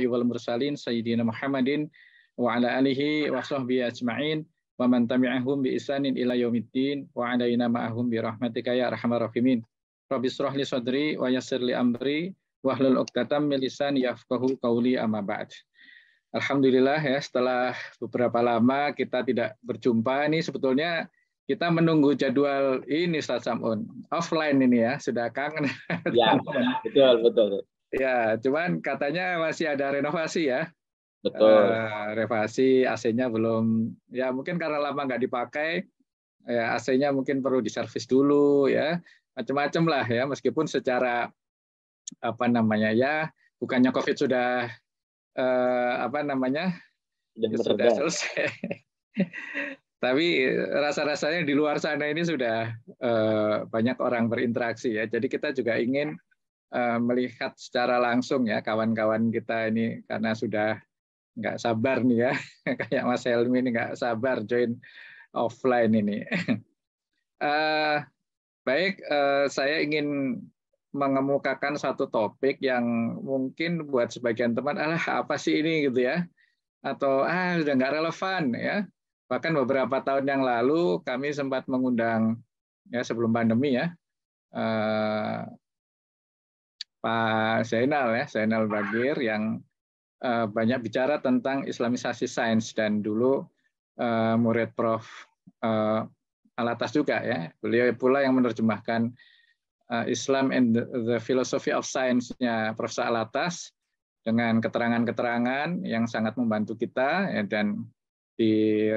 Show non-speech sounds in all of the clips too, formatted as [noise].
wal mursalin sayyidina Muhammadin wa ala alihi wa sahbihi ajma'in wa man tabi'ahum bi isanin ila yaumiddin wa alaina ma'ahum bi rahmatika ya arhamar rahimin. Rabbi israh li sadri wa yassir li amri wa hlul 'uqdatam min lisani yafqahu qawli amma ba'd. Alhamdulillah ya setelah beberapa lama kita tidak berjumpa ini sebetulnya kita menunggu jadwal ini Ustaz Samun offline ini ya sudah kangen. Ya betul betul. Ya, cuman katanya masih ada renovasi ya. Betul. Uh, renovasi AC-nya belum, ya mungkin karena lama nggak dipakai, ya AC-nya mungkin perlu diservis dulu ya, macam-macam lah ya. Meskipun secara apa namanya ya, bukannya COVID sudah uh, apa namanya Dan sudah selesai, [laughs] tapi rasa-rasanya di luar sana ini sudah uh, banyak orang berinteraksi ya. Jadi kita juga ingin Eh, melihat secara langsung ya kawan-kawan kita ini karena sudah nggak sabar nih ya [laughs] kayak Mas Helmi ini nggak sabar join offline ini. [laughs] Eh, baik, eh, saya ingin mengemukakan satu topik yang mungkin buat sebagian teman, alah apa sih ini gitu ya, atau ah sudah nggak relevan ya. Bahkan beberapa tahun yang lalu kami sempat mengundang ya sebelum pandemi ya Pak Zainal ya, Zainal Bagir yang uh, banyak bicara tentang Islamisasi sains dan dulu uh, murid Prof uh, eh, Alatas juga ya. Beliau pula yang menerjemahkan uh, Islam and the, the Philosophy of Science-nya Prof Alatas dengan keterangan-keterangan yang sangat membantu kita ya, dan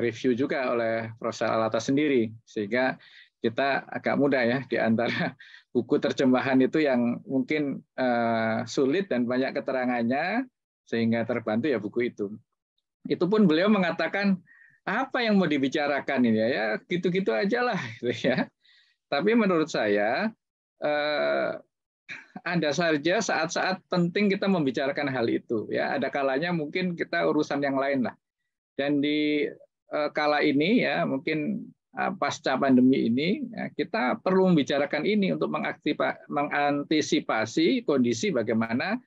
review juga oleh Prof Alatas sendiri sehingga kita agak mudah ya di antara [laughs] buku terjemahan itu yang mungkin uh, sulit dan banyak keterangannya sehingga terbantu ya buku itu. Itu pun beliau mengatakan apa yang mau dibicarakan ini ya, ya gitu-gitu aja lah [laughs] gitu ya. Tapi menurut saya uh, ada saja saat-saat penting kita membicarakan hal itu ya. Ada kalanya mungkin kita urusan yang lain lah. Dan di eh, kala ini ya mungkin Eh, pasca pandemi ini, ya, kita perlu membicarakan ini untuk mengantisipasi kondisi bagaimana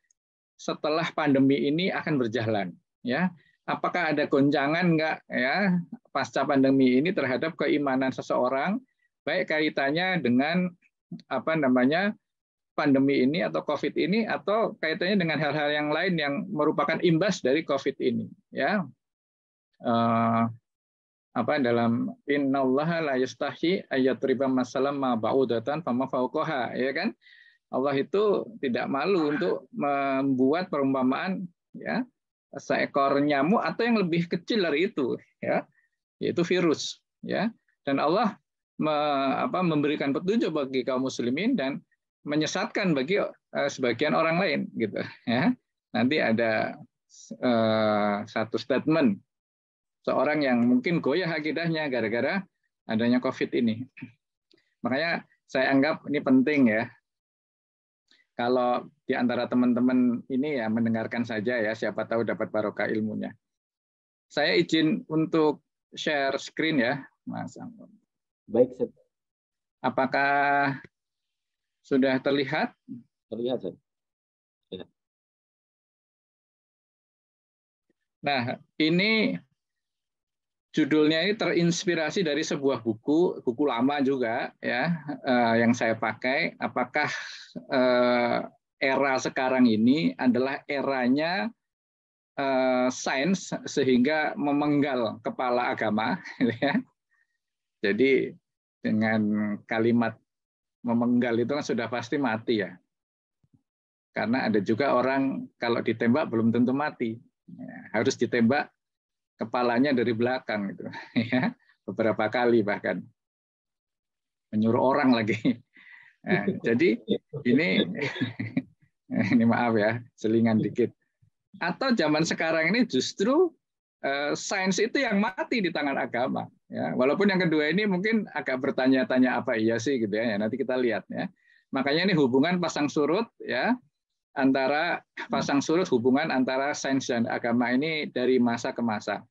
setelah pandemi ini akan berjalan. Ya, apakah ada goncangan enggak ya pasca pandemi ini terhadap keimanan seseorang, baik kaitannya dengan apa namanya pandemi ini atau COVID ini atau kaitannya dengan hal-hal yang lain yang merupakan imbas dari COVID ini. Ya, eh, apa dalam innallaha la yastahi riba masalam ma ba'udatan fama fauqaha ya kan Allah itu tidak malu untuk membuat perumpamaan ya seekor nyamuk atau yang lebih kecil dari itu ya yaitu virus ya dan Allah me, apa, memberikan petunjuk bagi kaum muslimin dan menyesatkan bagi uh, sebagian orang lain gitu ya nanti ada uh, satu statement seorang yang mungkin goyah akidahnya gara-gara adanya COVID ini. Makanya saya anggap ini penting ya. Kalau di antara teman-teman ini ya mendengarkan saja ya, siapa tahu dapat barokah ilmunya. Saya izin untuk share screen ya, Mas Anggun. Baik, Seth. Apakah sudah terlihat? Terlihat, Seth. Ya. Nah, ini judulnya ini terinspirasi dari sebuah buku buku lama juga ya eh, yang saya pakai apakah eh, era sekarang ini adalah eranya eh, sains sehingga memenggal kepala agama [laughs] gitu ya. jadi dengan kalimat memenggal itu kan sudah pasti mati ya karena ada juga orang kalau ditembak belum tentu mati ya, harus ditembak kepalanya dari belakang gitu [laughs] ya beberapa kali bahkan menyuruh orang lagi [laughs] nah, jadi ini [laughs] ini maaf ya selingan dikit atau zaman sekarang ini justru eh, sains itu yang mati di tangan agama ya walaupun yang kedua ini mungkin agak bertanya-tanya apa iya sih gitu ya, ya nanti kita lihat ya makanya ini hubungan pasang surut ya antara pasang surut hubungan antara sains dan agama ini dari masa ke masa.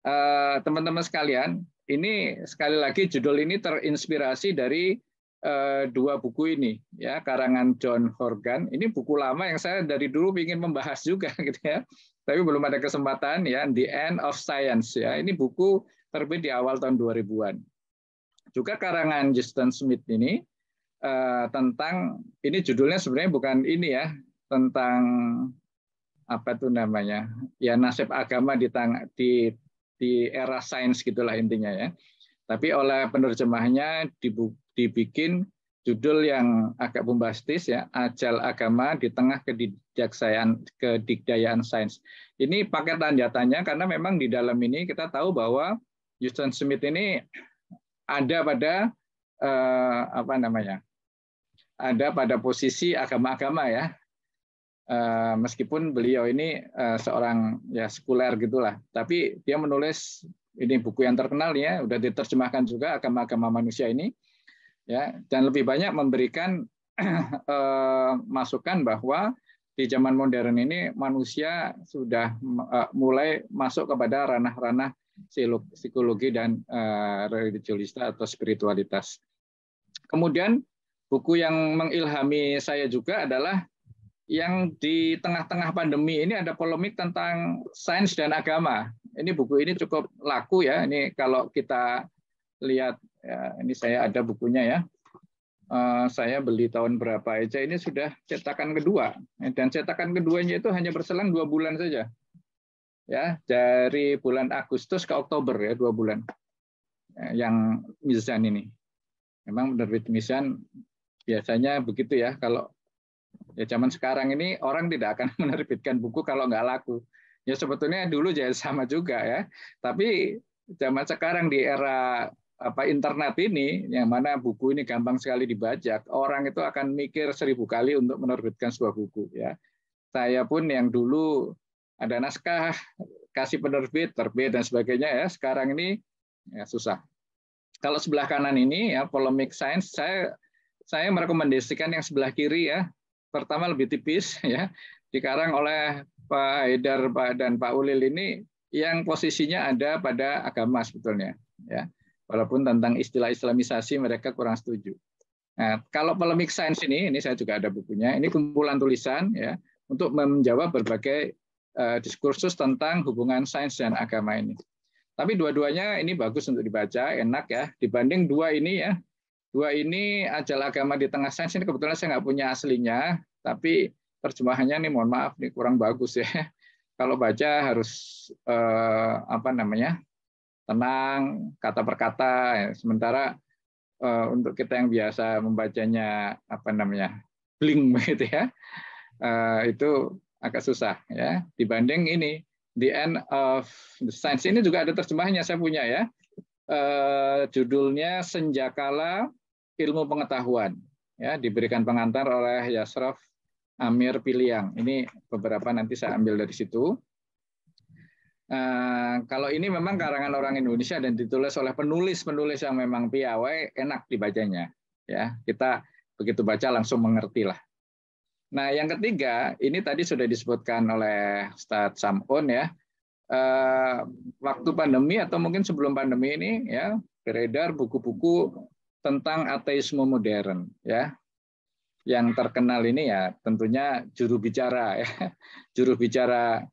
Eh, teman-teman sekalian, ini sekali lagi judul ini terinspirasi dari eh, dua buku ini ya karangan John Horgan. Ini buku lama yang saya dari dulu ingin membahas juga [laughs] gitu ya. Tapi belum ada kesempatan ya The End of Science ya. Ini buku terbit di awal tahun 2000-an. Juga karangan Justin Smith ini eh, tentang ini judulnya sebenarnya bukan ini ya tentang apa itu namanya ya nasib agama di tang di di era sains gitulah intinya ya tapi oleh penerjemahnya dibikin judul yang agak bombastis ya ajal agama di tengah kedigdaksayaan kedikdayaan sains ini pakai tanda tanya karena memang di dalam ini kita tahu bahwa Houston Smith ini ada pada eh, apa namanya ada pada posisi agama-agama ya Eh, meskipun beliau ini eh, seorang ya sekuler gitulah, tapi dia menulis ini buku yang terkenal ya, udah diterjemahkan juga agama-agama manusia ini, ya dan lebih banyak memberikan [clears throat] eh, masukan bahwa di zaman modern ini manusia sudah mulai masuk kepada ranah-ranah psikologi dan uh, atau spiritualitas. Kemudian buku yang mengilhami saya juga adalah yang di tengah-tengah pandemi ini ada polemik tentang sains dan agama. Ini buku ini cukup laku ya. Ini kalau kita lihat ya, ini saya ada bukunya ya. Eh, saya beli tahun berapa aja ini sudah cetakan kedua dan cetakan keduanya itu hanya berselang dua bulan saja ya dari bulan Agustus ke Oktober ya dua bulan ya, yang Mizan ini memang penerbit Mizan biasanya begitu ya kalau Ya zaman sekarang ini orang tidak akan [laughs] menerbitkan buku kalau nggak laku. Ya sebetulnya dulu jadi ya [laughs] sama juga ya. Tapi zaman sekarang di era apa internet ini yang mana buku ini gampang sekali dibajak, orang itu akan mikir seribu kali untuk menerbitkan sebuah buku ya. Saya pun yang dulu ada naskah kasih penerbit, terbit dan sebagainya ya. Sekarang ini ya susah. Kalau sebelah kanan ini ya polemik sains saya saya merekomendasikan yang sebelah kiri ya pertama lebih tipis [laughs] ya dikarang oleh Pak Haidar Pak dan Pak Ulil ini yang posisinya ada pada agama sebetulnya ya walaupun tentang istilah islamisasi mereka kurang setuju. Nah, kalau polemik sains ini ini saya juga ada bukunya. Ini kumpulan tulisan ya untuk menjawab berbagai uh, diskursus tentang hubungan sains dan agama ini. Tapi dua-duanya ini bagus untuk dibaca, enak ya. Dibanding dua ini ya, Dua ini ajal agama di tengah sains ini kebetulan saya nggak punya aslinya, tapi terjemahannya nih mohon maaf nih kurang bagus ya. [laughs] Kalau baca harus eh, apa namanya tenang kata per kata. Ya. Sementara eh, untuk kita yang biasa membacanya apa namanya bling [laughs] begitu ya, eh, itu agak susah ya dibanding ini The End of the Science ini juga ada terjemahannya saya punya ya. Eh, judulnya Senjakala ilmu pengetahuan ya diberikan pengantar oleh Yasraf Amir Piliang. Ini beberapa nanti saya ambil dari situ. Uh, kalau ini memang karangan orang Indonesia dan ditulis oleh penulis-penulis yang memang piawai, enak dibacanya. Ya, kita begitu baca langsung mengerti lah. Nah, yang ketiga, ini tadi sudah disebutkan oleh Ustadz Samun ya. Uh, waktu pandemi atau mungkin sebelum pandemi ini ya beredar buku-buku tentang ateisme modern ya yang terkenal ini ya tentunya juru bicara ya [laughs] juru bicara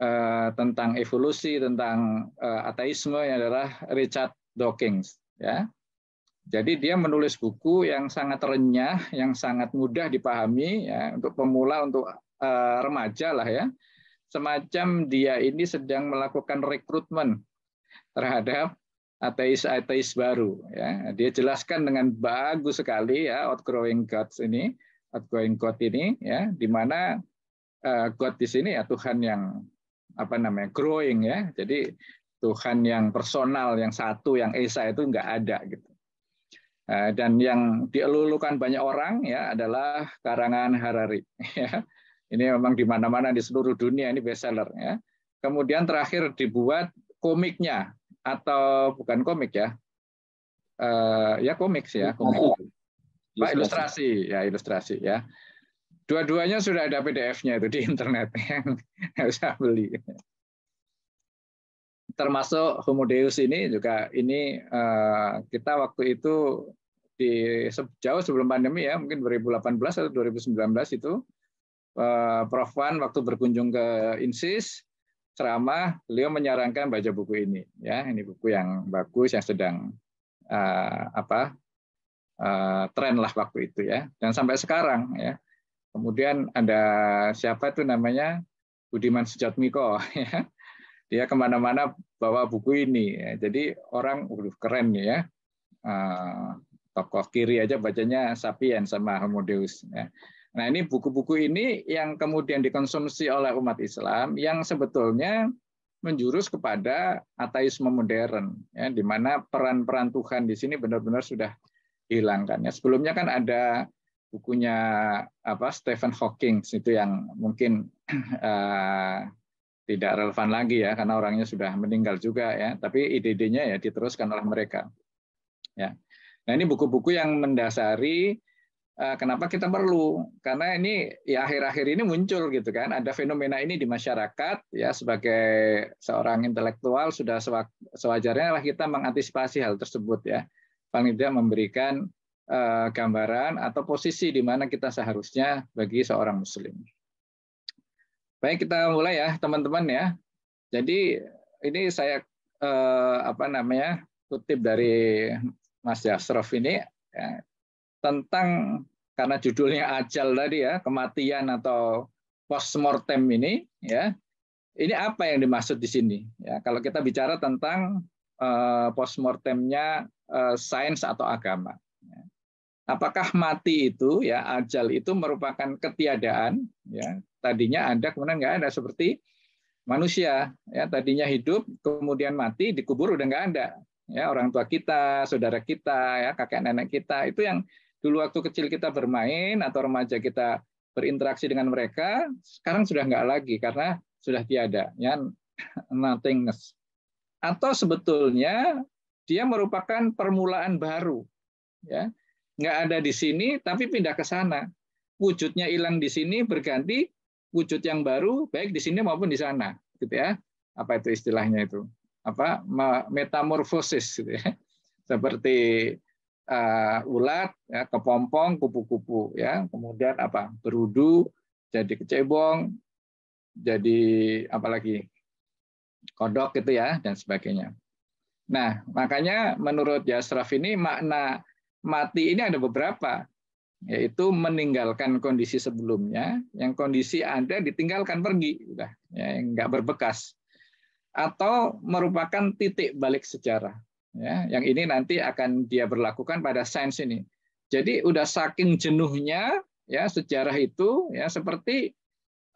eh, tentang evolusi tentang eh, ateisme yang adalah Richard Dawkins ya jadi dia menulis buku yang sangat renyah yang sangat mudah dipahami ya untuk pemula untuk eh, remaja lah ya semacam dia ini sedang melakukan rekrutmen terhadap ateis-ateis baru. Ya. Dia jelaskan dengan bagus sekali ya outgrowing God ini, outgrowing god ini, ya, di mana uh, god di sini ya Tuhan yang apa namanya growing ya. Jadi Tuhan yang personal, yang satu, yang esa itu nggak ada gitu. Eh, dan yang dielulukan banyak orang ya adalah karangan Harari. [laughs] Ya. Ini memang di mana-mana di seluruh dunia ini bestseller. Ya. Kemudian terakhir dibuat komiknya atau bukan komik ya? Uh, ya sih ya, komik. Pak ilustrasi ya ilustrasi ya. Dua-duanya sudah ada PDF-nya itu di [laughs] internet yang bisa beli. Termasuk Homo Deus ini juga ini uh, kita waktu itu di jauh sebelum pandemi ya mungkin 2018 atau 2019 itu eh, Prof Wan waktu berkunjung ke Insis ceramah beliau menyarankan baca buku ini ya ini buku yang bagus yang sedang uh, apa uh, tren lah waktu itu ya dan sampai sekarang ya kemudian ada siapa tuh namanya Budiman Sujatmiko [laughs] ya dia kemana-mana bawa buku ini ya. jadi orang udah keren ya uh, tokoh kiri aja bacanya Sapien sama Homo Deus ya Nah ini buku-buku ini yang kemudian dikonsumsi oleh umat Islam yang sebetulnya menjurus kepada ateisme modern, ya, di mana peran-peran Tuhan di sini benar-benar sudah dihilangkan. Ya. sebelumnya kan ada bukunya apa Stephen Hawking itu yang mungkin [clears throat] eh, tidak relevan lagi ya karena orangnya sudah meninggal juga ya. Tapi ide-idenya ya diteruskan oleh mereka. Ya. Nah ini buku-buku yang mendasari Eh, kenapa kita perlu? Karena ini ya akhir-akhir ini muncul gitu kan, ada fenomena ini di masyarakat ya sebagai seorang intelektual sudah sewajarnya lah kita mengantisipasi hal tersebut ya. Paling tidak memberikan eh, gambaran atau posisi di mana kita seharusnya bagi seorang muslim. Baik, kita mulai ya teman-teman ya. Jadi ini saya eh, apa namanya kutip dari Mas Yasrof ini ya tentang karena judulnya ajal tadi ya, kematian atau post mortem ini ya. Ini apa yang dimaksud di sini? Ya, kalau kita bicara tentang eh, post mortemnya eh, sains atau agama. Ya. Apakah mati itu ya ajal itu merupakan ketiadaan ya tadinya ada kemudian nggak ada seperti manusia ya tadinya hidup kemudian mati dikubur udah nggak ada ya orang tua kita saudara kita ya kakek nenek kita itu yang dulu waktu kecil kita bermain atau remaja kita berinteraksi dengan mereka, sekarang sudah nggak lagi karena sudah tiada, ya [laughs] nothingness. Atau sebetulnya dia merupakan permulaan baru, ya nggak ada di sini tapi pindah ke sana. Wujudnya hilang di sini berganti wujud yang baru baik di sini maupun di sana, gitu ya. Apa itu istilahnya itu? Apa metamorfosis gitu ya. [laughs] Seperti uh, ulat, ya, kepompong, kupu-kupu, ya, kemudian apa berudu, jadi kecebong, jadi apalagi kodok gitu ya dan sebagainya. Nah makanya menurut Yasraf ini makna mati ini ada beberapa, yaitu meninggalkan kondisi sebelumnya, yang kondisi Anda ditinggalkan pergi, udah, ya, nggak berbekas, atau merupakan titik balik sejarah. Ya, yang ini nanti akan dia berlakukan pada sains ini. Jadi udah saking jenuhnya ya sejarah itu ya seperti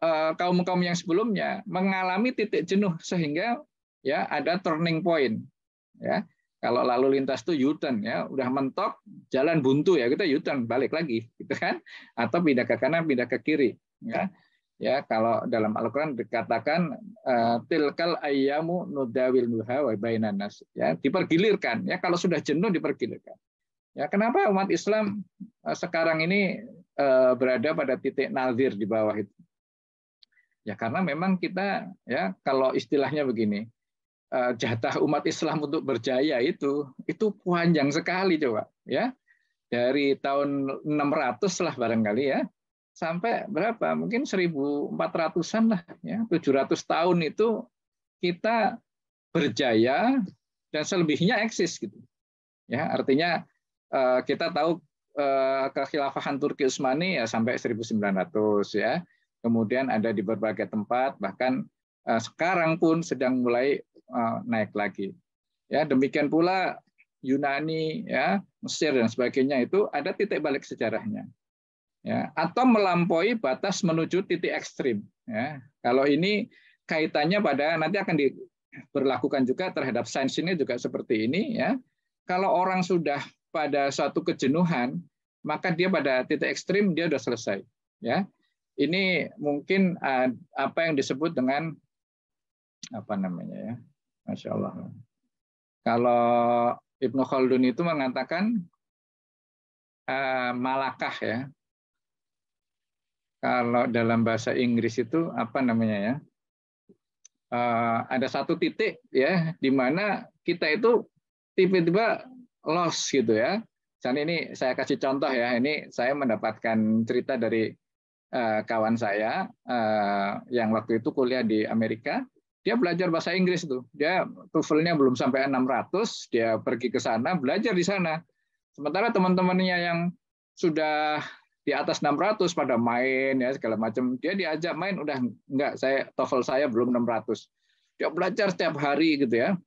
eh, kaum kaum yang sebelumnya mengalami titik jenuh sehingga ya ada turning point ya kalau lalu lintas tuh u ya udah mentok jalan buntu ya kita u balik lagi gitu kan atau pindah ke kanan pindah ke kiri ya ya kalau dalam Al-Qur'an dikatakan eh, tilkal ayyamu nudawil muha wa bainan nas ya dipergilirkan ya kalau sudah jenuh dipergilirkan ya kenapa umat Islam eh, sekarang ini eh, berada pada titik nazir di bawah itu ya karena memang kita ya kalau istilahnya begini jatah umat Islam untuk berjaya itu itu panjang sekali coba ya dari tahun 600 lah barangkali ya sampai berapa? Mungkin 1400-an lah ya, 700 tahun itu kita berjaya dan selebihnya eksis gitu. Ya, artinya eh, kita tahu eh, kekhilafahan Turki Utsmani ya sampai 1900 ya. Kemudian ada di berbagai tempat bahkan eh, sekarang pun sedang mulai naik lagi. Ya, demikian pula Yunani, ya, Mesir dan sebagainya itu ada titik balik sejarahnya ya, atau melampaui batas menuju titik ekstrim. Ya. Kalau ini kaitannya pada nanti akan diberlakukan juga terhadap sains ini juga seperti ini. Ya. Kalau orang sudah pada suatu kejenuhan, maka dia pada titik ekstrim dia sudah selesai. Ya. Ini mungkin eh, apa yang disebut dengan apa namanya ya, masya Allah. Kalau Ibnu Khaldun itu mengatakan eh, malakah ya kalau dalam bahasa Inggris itu apa namanya ya? Uh, ada satu titik ya di mana kita itu tiba-tiba lost gitu ya. Misalnya ini saya kasih contoh ya. Ini saya mendapatkan cerita dari uh, kawan saya uh, yang waktu itu kuliah di Amerika. Dia belajar bahasa Inggris tuh. Dia TOEFL-nya belum sampai 600, dia pergi ke sana belajar di sana. Sementara teman-temannya yang sudah di atas 600 pada main ya segala macam. Dia diajak main udah nggak saya TOEFL saya belum 600. Dia belajar setiap hari gitu ya.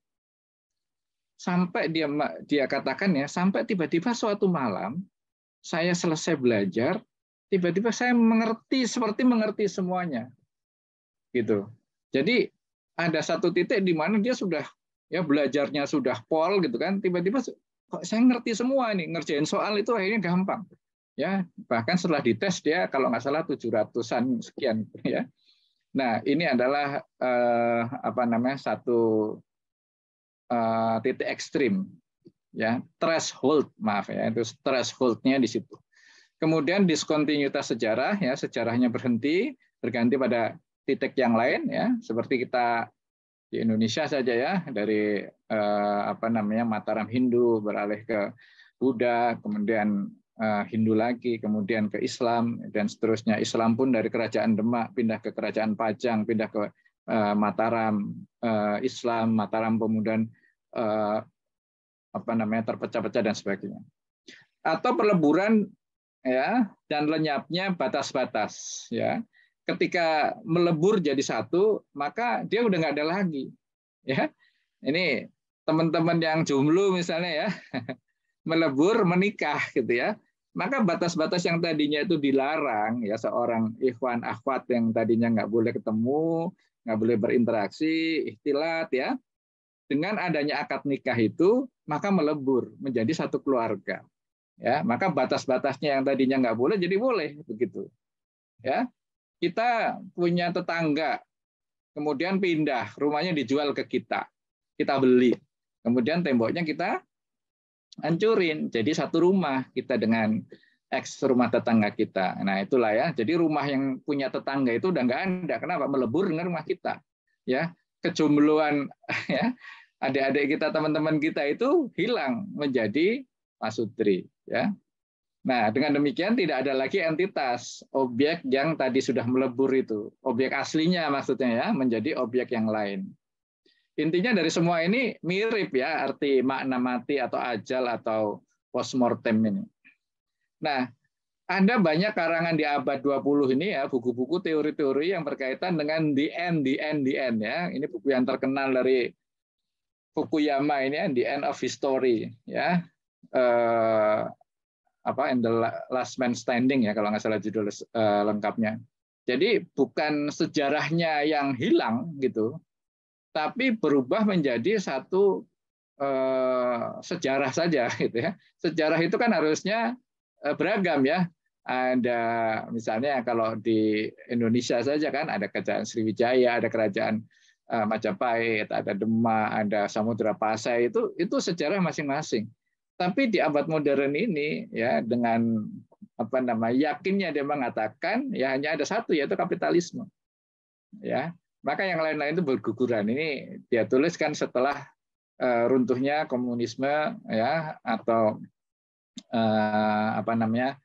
Sampai dia dia katakan ya, sampai tiba-tiba suatu malam saya selesai belajar, tiba-tiba saya mengerti seperti mengerti semuanya. Gitu. Jadi ada satu titik di mana dia sudah ya belajarnya sudah pol gitu kan, tiba-tiba kok saya ngerti semua nih, ngerjain soal itu akhirnya gampang ya bahkan setelah dites dia kalau nggak salah 700-an sekian ya nah ini adalah eh, apa namanya satu eh, titik ekstrim ya threshold maaf ya itu thresholdnya di situ kemudian diskontinuitas sejarah ya sejarahnya berhenti berganti pada titik yang lain ya seperti kita di Indonesia saja ya dari eh, apa namanya Mataram Hindu beralih ke Buddha kemudian Eh, Hindu lagi, kemudian ke Islam dan seterusnya. Islam pun dari kerajaan Demak pindah ke kerajaan Pajang, pindah ke eh, Mataram eh, Islam, Mataram kemudian apa namanya terpecah-pecah dan sebagainya. Atau peleburan ya dan lenyapnya batas-batas ya. Ketika melebur jadi satu, maka dia udah nggak ada lagi. Ya. Ini teman-teman yang jomblo misalnya ya [laughs] melebur menikah gitu ya maka batas-batas yang tadinya itu dilarang ya seorang ikhwan akhwat yang tadinya nggak boleh ketemu nggak boleh berinteraksi ikhtilat ya dengan adanya akad nikah itu maka melebur menjadi satu keluarga ya maka batas-batasnya yang tadinya nggak boleh jadi boleh begitu ya kita punya tetangga kemudian pindah rumahnya dijual ke kita kita beli kemudian temboknya kita hancurin jadi satu rumah kita dengan ex rumah tetangga kita. Nah itulah ya. Jadi rumah yang punya tetangga itu udah nggak ada. Kenapa? Melebur dengan rumah kita. Ya kejumluan [laughs] ya adik-adik kita teman-teman kita itu hilang menjadi pasutri ya. Nah, dengan demikian tidak ada lagi entitas objek yang tadi sudah melebur itu. Objek aslinya maksudnya ya, menjadi objek yang lain. Intinya dari semua ini mirip ya arti makna mati atau ajal atau postmortem ini. Nah, ada banyak karangan di abad 20 ini ya, buku-buku teori-teori yang berkaitan dengan the end, the end, the end ya. Ini buku yang terkenal dari Fukuyama ini ya, the end of history ya. Eh, apa and the last man standing ya kalau nggak salah judul eh, lengkapnya. Jadi bukan sejarahnya yang hilang gitu, tapi berubah menjadi satu eh, sejarah saja [laughs] gitu ya. Sejarah itu kan harusnya eh, beragam ya. Ada misalnya kalau di Indonesia saja kan ada kerajaan Sriwijaya, ada kerajaan eh, Majapahit, ada Demak, ada Samudra Pasai itu itu sejarah masing-masing. Tapi di abad modern ini ya dengan apa namanya yakinnya dia mengatakan ya hanya ada satu yaitu kapitalisme. Ya, maka yang lain-lain itu berguguran. Ini dia tuliskan setelah eh, runtuhnya komunisme ya atau eh, apa namanya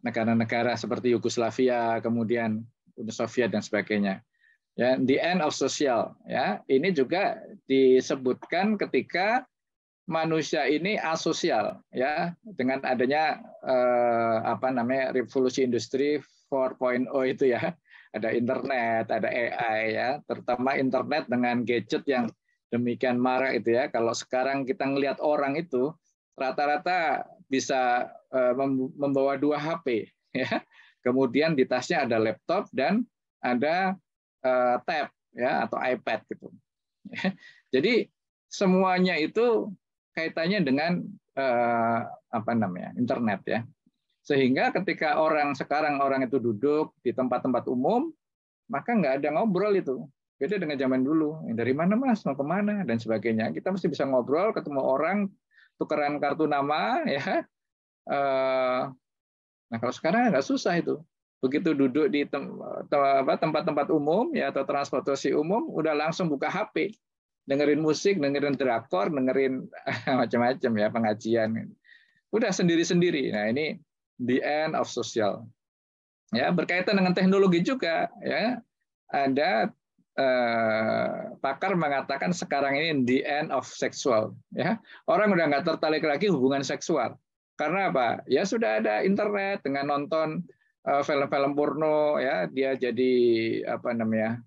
negara-negara seperti Yugoslavia, kemudian Uni Soviet dan sebagainya. Ya, the end of social ya. Ini juga disebutkan ketika manusia ini asosial ya dengan adanya eh, apa namanya revolusi industri 4.0 itu ya ada internet, ada AI ya, terutama internet dengan gadget yang demikian marah itu ya. Kalau sekarang kita ngelihat orang itu rata-rata bisa e, membawa dua HP ya. Kemudian di tasnya ada laptop dan ada e, tab ya atau iPad gitu. Jadi semuanya itu kaitannya dengan e, apa namanya internet ya sehingga ketika orang sekarang orang itu duduk di tempat-tempat umum, maka nggak ada ngobrol itu. Beda dengan zaman dulu. Dari mana mas, mau kemana, dan sebagainya. Kita mesti bisa ngobrol, ketemu orang, tukeran kartu nama, ya. Eh, nah kalau sekarang nggak susah itu. Begitu duduk di tempat-tempat umum ya atau transportasi umum, udah langsung buka HP, dengerin musik, dengerin drakor, dengerin [laughs] macam-macam ya pengajian. Udah sendiri-sendiri. Nah ini the end of social. Ya, berkaitan dengan teknologi juga ya. Ada eh, pakar mengatakan sekarang ini the end of sexual ya. Orang udah nggak tertarik lagi hubungan seksual. Karena apa? Ya sudah ada internet dengan nonton eh, film-film porno ya, dia jadi apa namanya?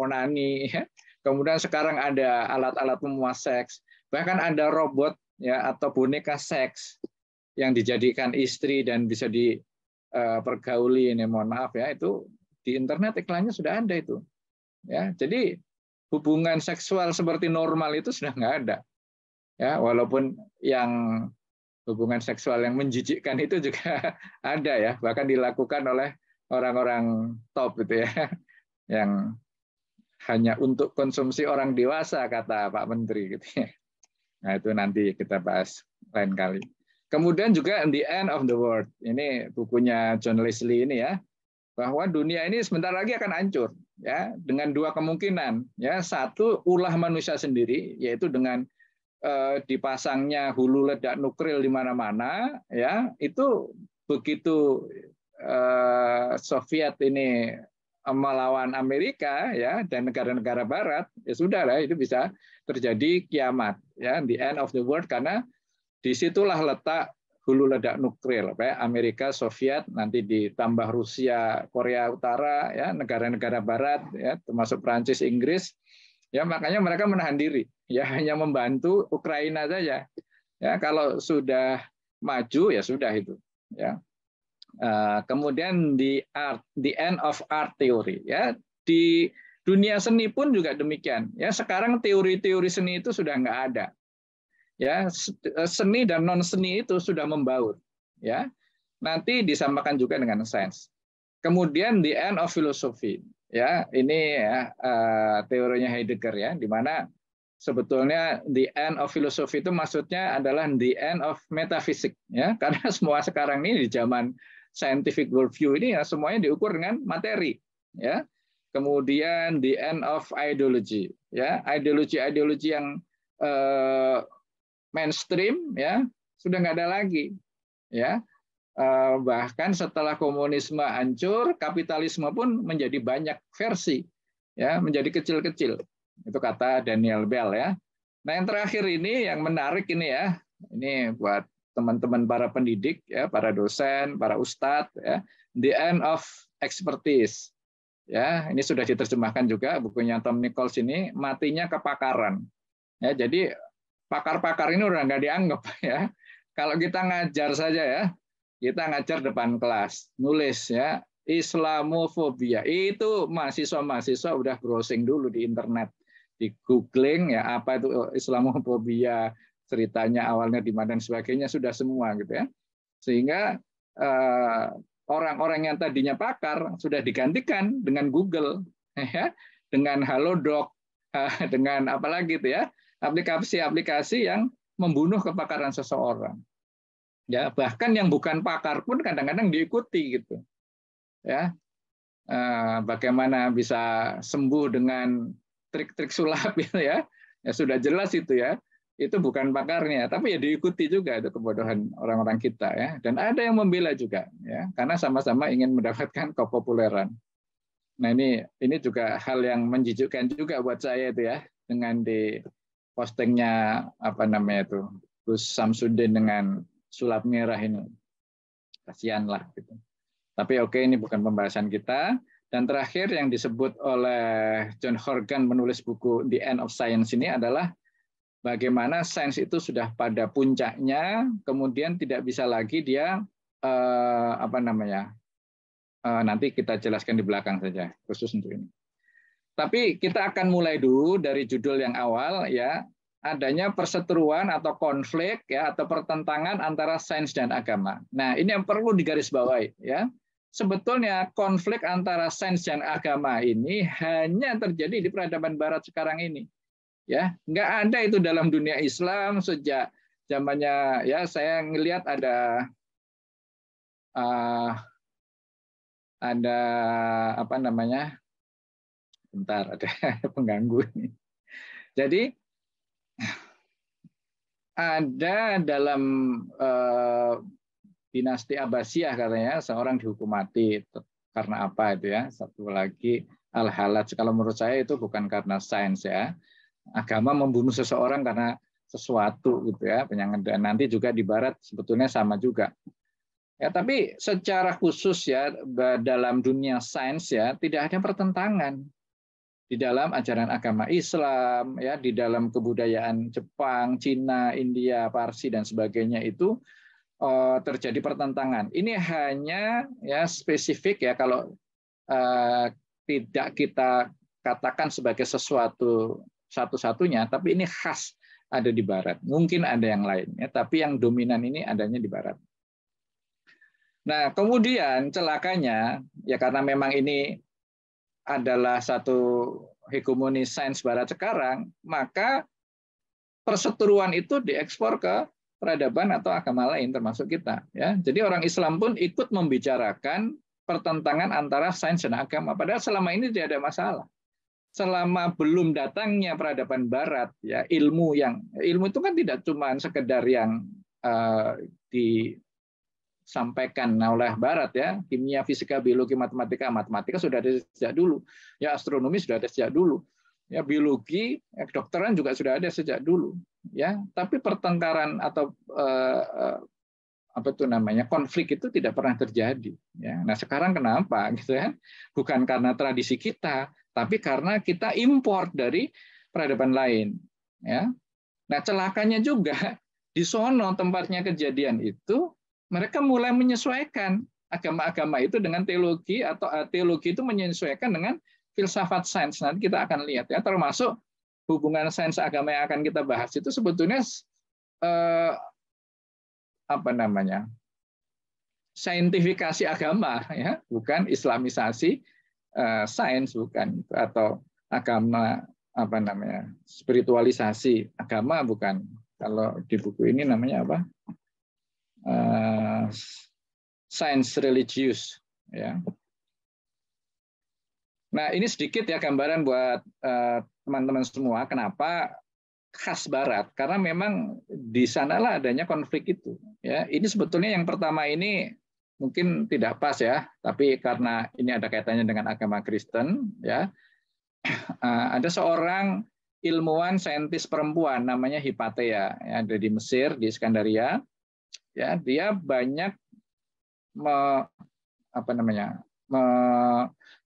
onani ya. Kemudian sekarang ada alat-alat pemuas seks, bahkan ada robot ya atau boneka seks yang dijadikan istri dan bisa dipergauli eh, ini mohon maaf ya itu di internet iklannya sudah ada itu ya jadi hubungan seksual seperti normal itu sudah nggak ada ya walaupun yang hubungan seksual yang menjijikkan itu juga [laughs] ada ya bahkan dilakukan oleh orang-orang top gitu ya [laughs] yang hanya untuk konsumsi orang dewasa kata Pak Menteri gitu ya. Nah itu nanti kita bahas lain kali. Kemudian juga The End of the World. Ini bukunya John Leslie ini ya, bahwa dunia ini sebentar lagi akan hancur ya dengan dua kemungkinan ya. Satu ulah manusia sendiri yaitu dengan eh, dipasangnya hulu ledak nuklir di mana-mana ya. Itu begitu eh, Soviet ini melawan Amerika ya dan negara-negara barat ya sudah lah itu bisa terjadi kiamat ya the end of the world karena Disitulah letak hulu ledak nuklir, kayak Amerika, Soviet, nanti ditambah Rusia, Korea Utara, ya negara-negara Barat, ya termasuk Prancis, Inggris, ya makanya mereka menahan diri, ya hanya membantu Ukraina saja, ya kalau sudah maju ya sudah itu, ya. Eh, kemudian di art, the end of art theory, ya di dunia seni pun juga demikian, ya sekarang teori-teori seni itu sudah nggak ada, ya eh, seni dan non seni itu sudah membaur ya nanti disamakan juga dengan sains kemudian the end of philosophy ya ini ya, uh, teorinya Heidegger ya di mana sebetulnya the end of philosophy itu maksudnya adalah the end of metafisik ya [laughs] karena semua sekarang ini di zaman scientific worldview ini ya semuanya diukur dengan materi ya kemudian the end of ideology ya ideologi ideologi yang eh, mainstream ya sudah nggak ada lagi ya eh, bahkan setelah komunisme hancur kapitalisme pun menjadi banyak versi ya menjadi kecil-kecil itu kata Daniel Bell ya nah yang terakhir ini yang menarik ini ya ini buat teman-teman para pendidik ya para dosen para ustadz ya the end of expertise ya ini sudah diterjemahkan juga bukunya Tom Nichols ini matinya kepakaran ya jadi pakar-pakar ini udah nggak dianggap [laughs] ya. Kalau kita ngajar saja ya, kita ngajar depan kelas, nulis ya, Islamofobia. Itu mahasiswa-mahasiswa udah browsing dulu di internet, di googling ya apa itu eh, Islamofobia, ceritanya awalnya di mana dan sebagainya sudah semua gitu ya. Sehingga orang eh, orang-orang yang tadinya pakar sudah digantikan dengan Google, [laughs] ya, dengan Halodoc, [laughs] dengan apalagi itu ya, aplikasi-aplikasi yang membunuh kepakaran seseorang. Ya, bahkan yang bukan pakar pun kadang-kadang diikuti gitu. Ya. Eh, bagaimana bisa sembuh dengan trik-trik sulap [laughs] gitu ya. Ya sudah jelas itu ya. Itu bukan pakarnya, tapi ya diikuti juga itu kebodohan orang-orang kita ya. Dan ada yang membela juga ya, karena sama-sama ingin mendapatkan kepopuleran. Nah ini ini juga hal yang menjijikkan juga buat saya itu ya dengan di postingnya apa namanya itu Gus Samsudin dengan sulap merah ini kasihan lah gitu tapi oke okay, ini bukan pembahasan kita dan terakhir yang disebut oleh John Horgan menulis buku The End of Science ini adalah bagaimana sains itu sudah pada puncaknya, kemudian tidak bisa lagi dia eh, apa namanya? Eh, nanti kita jelaskan di belakang saja khusus untuk ini. Tapi kita akan mulai dulu dari judul yang awal ya, adanya perseteruan atau konflik ya atau pertentangan antara sains dan agama. Nah, ini yang perlu digarisbawahi ya. Sebetulnya konflik antara sains dan agama ini hanya terjadi di peradaban barat sekarang ini. Ya, nggak ada itu dalam dunia Islam sejak zamannya ya saya ngelihat ada uh, ada apa namanya bentar ada [laughs] pengganggu ini. Jadi ada dalam eh, dinasti Abbasiyah katanya seorang dihukum mati karena apa itu ya? Satu lagi al halat kalau menurut saya itu bukan karena sains ya. Agama membunuh seseorang karena sesuatu gitu ya. dan nanti juga di barat sebetulnya sama juga. Ya, tapi secara khusus ya dalam dunia sains ya tidak ada pertentangan di dalam ajaran agama Islam, ya di dalam kebudayaan Jepang, Cina, India, Parsi dan sebagainya itu uh, terjadi pertentangan. Ini hanya ya spesifik ya kalau uh, tidak kita katakan sebagai sesuatu satu-satunya, tapi ini khas ada di barat. Mungkin ada yang lain ya, tapi yang dominan ini adanya di barat. Nah, kemudian celakanya ya karena memang ini adalah satu hegemoni sains barat sekarang, maka perseteruan itu diekspor ke peradaban atau agama lain termasuk kita ya. Jadi orang Islam pun ikut membicarakan pertentangan antara sains dan agama padahal selama ini tidak ada masalah. Selama belum datangnya peradaban barat ya ilmu yang ilmu itu kan tidak cuma sekedar yang uh, di disampaikan oleh Barat ya kimia, fisika, biologi, matematika, matematika sudah ada sejak dulu, ya astronomi sudah ada sejak dulu, ya biologi, ya, kedokteran juga sudah ada sejak dulu, ya tapi pertengkaran atau eh, eh apa itu namanya konflik itu tidak pernah terjadi, ya. Nah sekarang kenapa [laughs] gitu kan? Bukan karena tradisi kita, tapi karena kita import dari peradaban lain, ya. Nah celakanya juga di sono tempatnya kejadian itu mereka mulai menyesuaikan agama-agama itu dengan teologi atau eh, teologi itu menyesuaikan dengan filsafat sains. Nanti kita akan lihat ya, termasuk hubungan sains agama yang akan kita bahas itu sebetulnya eh, apa namanya? saintifikasi agama ya, bukan islamisasi eh, sains bukan atau agama apa namanya? spiritualisasi agama bukan. Kalau di buku ini namanya apa? uh, science religius ya. Nah, ini sedikit ya gambaran buat eh, teman-teman uh, semua kenapa khas barat karena memang di sanalah adanya konflik itu ya. Ini sebetulnya yang pertama ini mungkin tidak pas ya, tapi karena ini ada kaitannya dengan agama Kristen ya. [clears throat] Eh, ada seorang ilmuwan saintis perempuan namanya Hipatia ya, ada di Mesir di Skandaria ya dia banyak me, apa namanya me,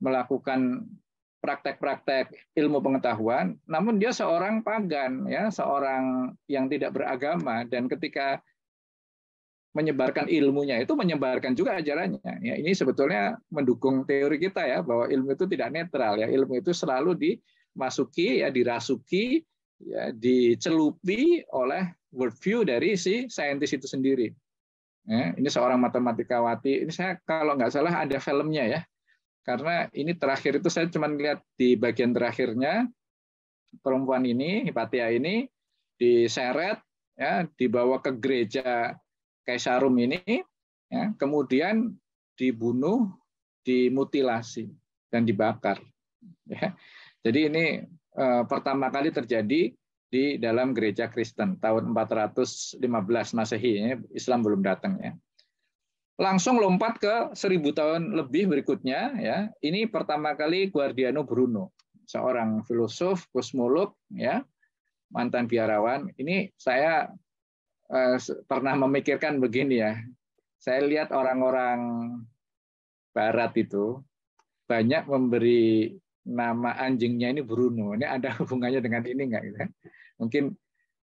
melakukan praktek-praktek ilmu pengetahuan namun dia seorang pagan ya seorang yang tidak beragama dan ketika menyebarkan ilmunya itu menyebarkan juga ajarannya ya ini sebetulnya mendukung teori kita ya bahwa ilmu itu tidak netral ya ilmu itu selalu dimasuki ya dirasuki ya dicelupi oleh worldview dari si saintis itu sendiri. Ya, ini seorang matematikawati. Ini saya kalau nggak salah ada filmnya ya. Karena ini terakhir itu saya cuma lihat di bagian terakhirnya perempuan ini, Hipatia ini diseret ya, dibawa ke gereja Kaisarum ini, ya, kemudian dibunuh, dimutilasi dan dibakar. Ya. Jadi ini eh, pertama kali terjadi di dalam gereja Kristen tahun 415 Masehi. Islam belum datang ya. Langsung lompat ke 1000 tahun lebih berikutnya ya. Ini pertama kali Guardiano Bruno, seorang filosof, kosmolog ya, mantan biarawan. Ini saya eh, pernah memikirkan begini ya. Saya lihat orang-orang barat itu banyak memberi nama anjingnya ini Bruno. Ini ada [laughs] hubungannya dengan ini enggak gitu. Kan? Mungkin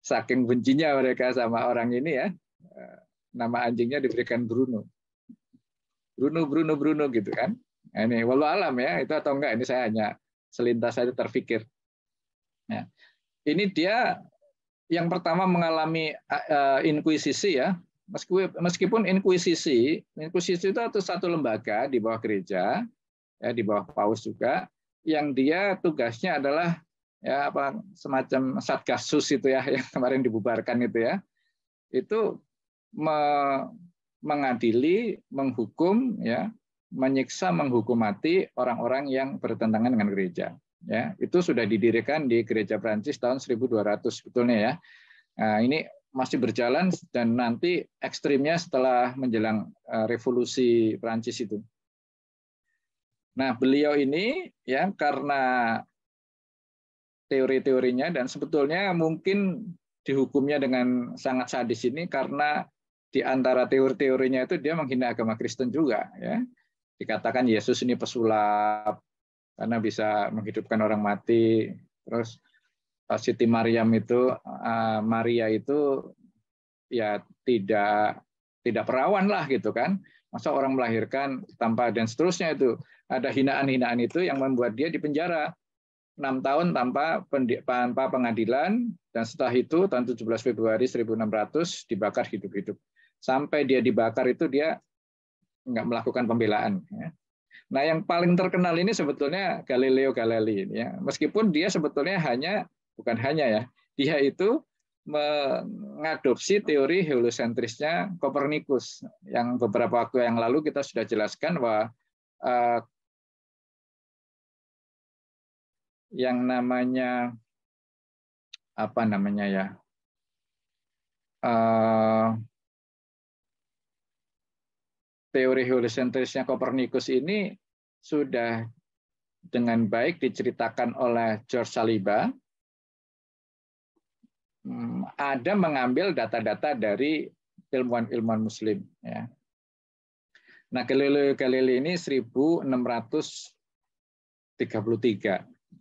saking bencinya mereka sama orang ini ya, eh, nama anjingnya diberikan Bruno. Bruno, Bruno, Bruno gitu kan. Nah, ini walau alam ya, itu atau enggak, ini saya hanya selintas saja terpikir. ya. ini dia yang pertama mengalami eh, inkuisisi ya, meskipun inkuisisi, inkuisisi itu satu, satu lembaga di bawah gereja, ya di bawah paus juga, yang dia tugasnya adalah ya apa semacam satgasus itu ya [laughs] yang kemarin dibubarkan itu ya itu me mengadili, menghukum, ya, menyiksa, menghukum mati orang-orang yang bertentangan dengan gereja. Ya, itu sudah didirikan di gereja Prancis tahun 1200 sebetulnya ya. Nah, ini masih berjalan dan nanti ekstrimnya setelah menjelang eh, revolusi Prancis itu. Nah, beliau ini ya karena teori-teorinya dan sebetulnya mungkin dihukumnya dengan sangat sadis ini karena di antara teori-teorinya itu dia menghina agama Kristen juga ya. Dikatakan Yesus ini pesulap karena bisa menghidupkan orang mati. Terus eh, Siti Maryam itu eh, Maria itu ya tidak tidak perawan lah gitu kan. Masa orang melahirkan tanpa dan seterusnya itu ada hinaan-hinaan itu yang membuat dia dipenjara enam tahun tanpa tanpa pengadilan dan setelah itu tahun 17 Februari 1600 dibakar hidup-hidup. Sampai dia dibakar itu dia nggak melakukan pembelaan. Ya. Nah yang paling terkenal ini sebetulnya Galileo Galilei. ini Ya. Meskipun dia sebetulnya hanya bukan hanya ya dia itu mengadopsi teori heliosentrisnya Kopernikus yang beberapa waktu yang lalu kita sudah jelaskan bahwa eh, yang namanya apa namanya ya uh, teori heliocentrisnya Kopernikus ini sudah dengan baik diceritakan oleh George Saliba hmm, ada mengambil data-data dari ilmuwan-ilmuwan Muslim. Ya. Nah, Galileo Galilei ini 1633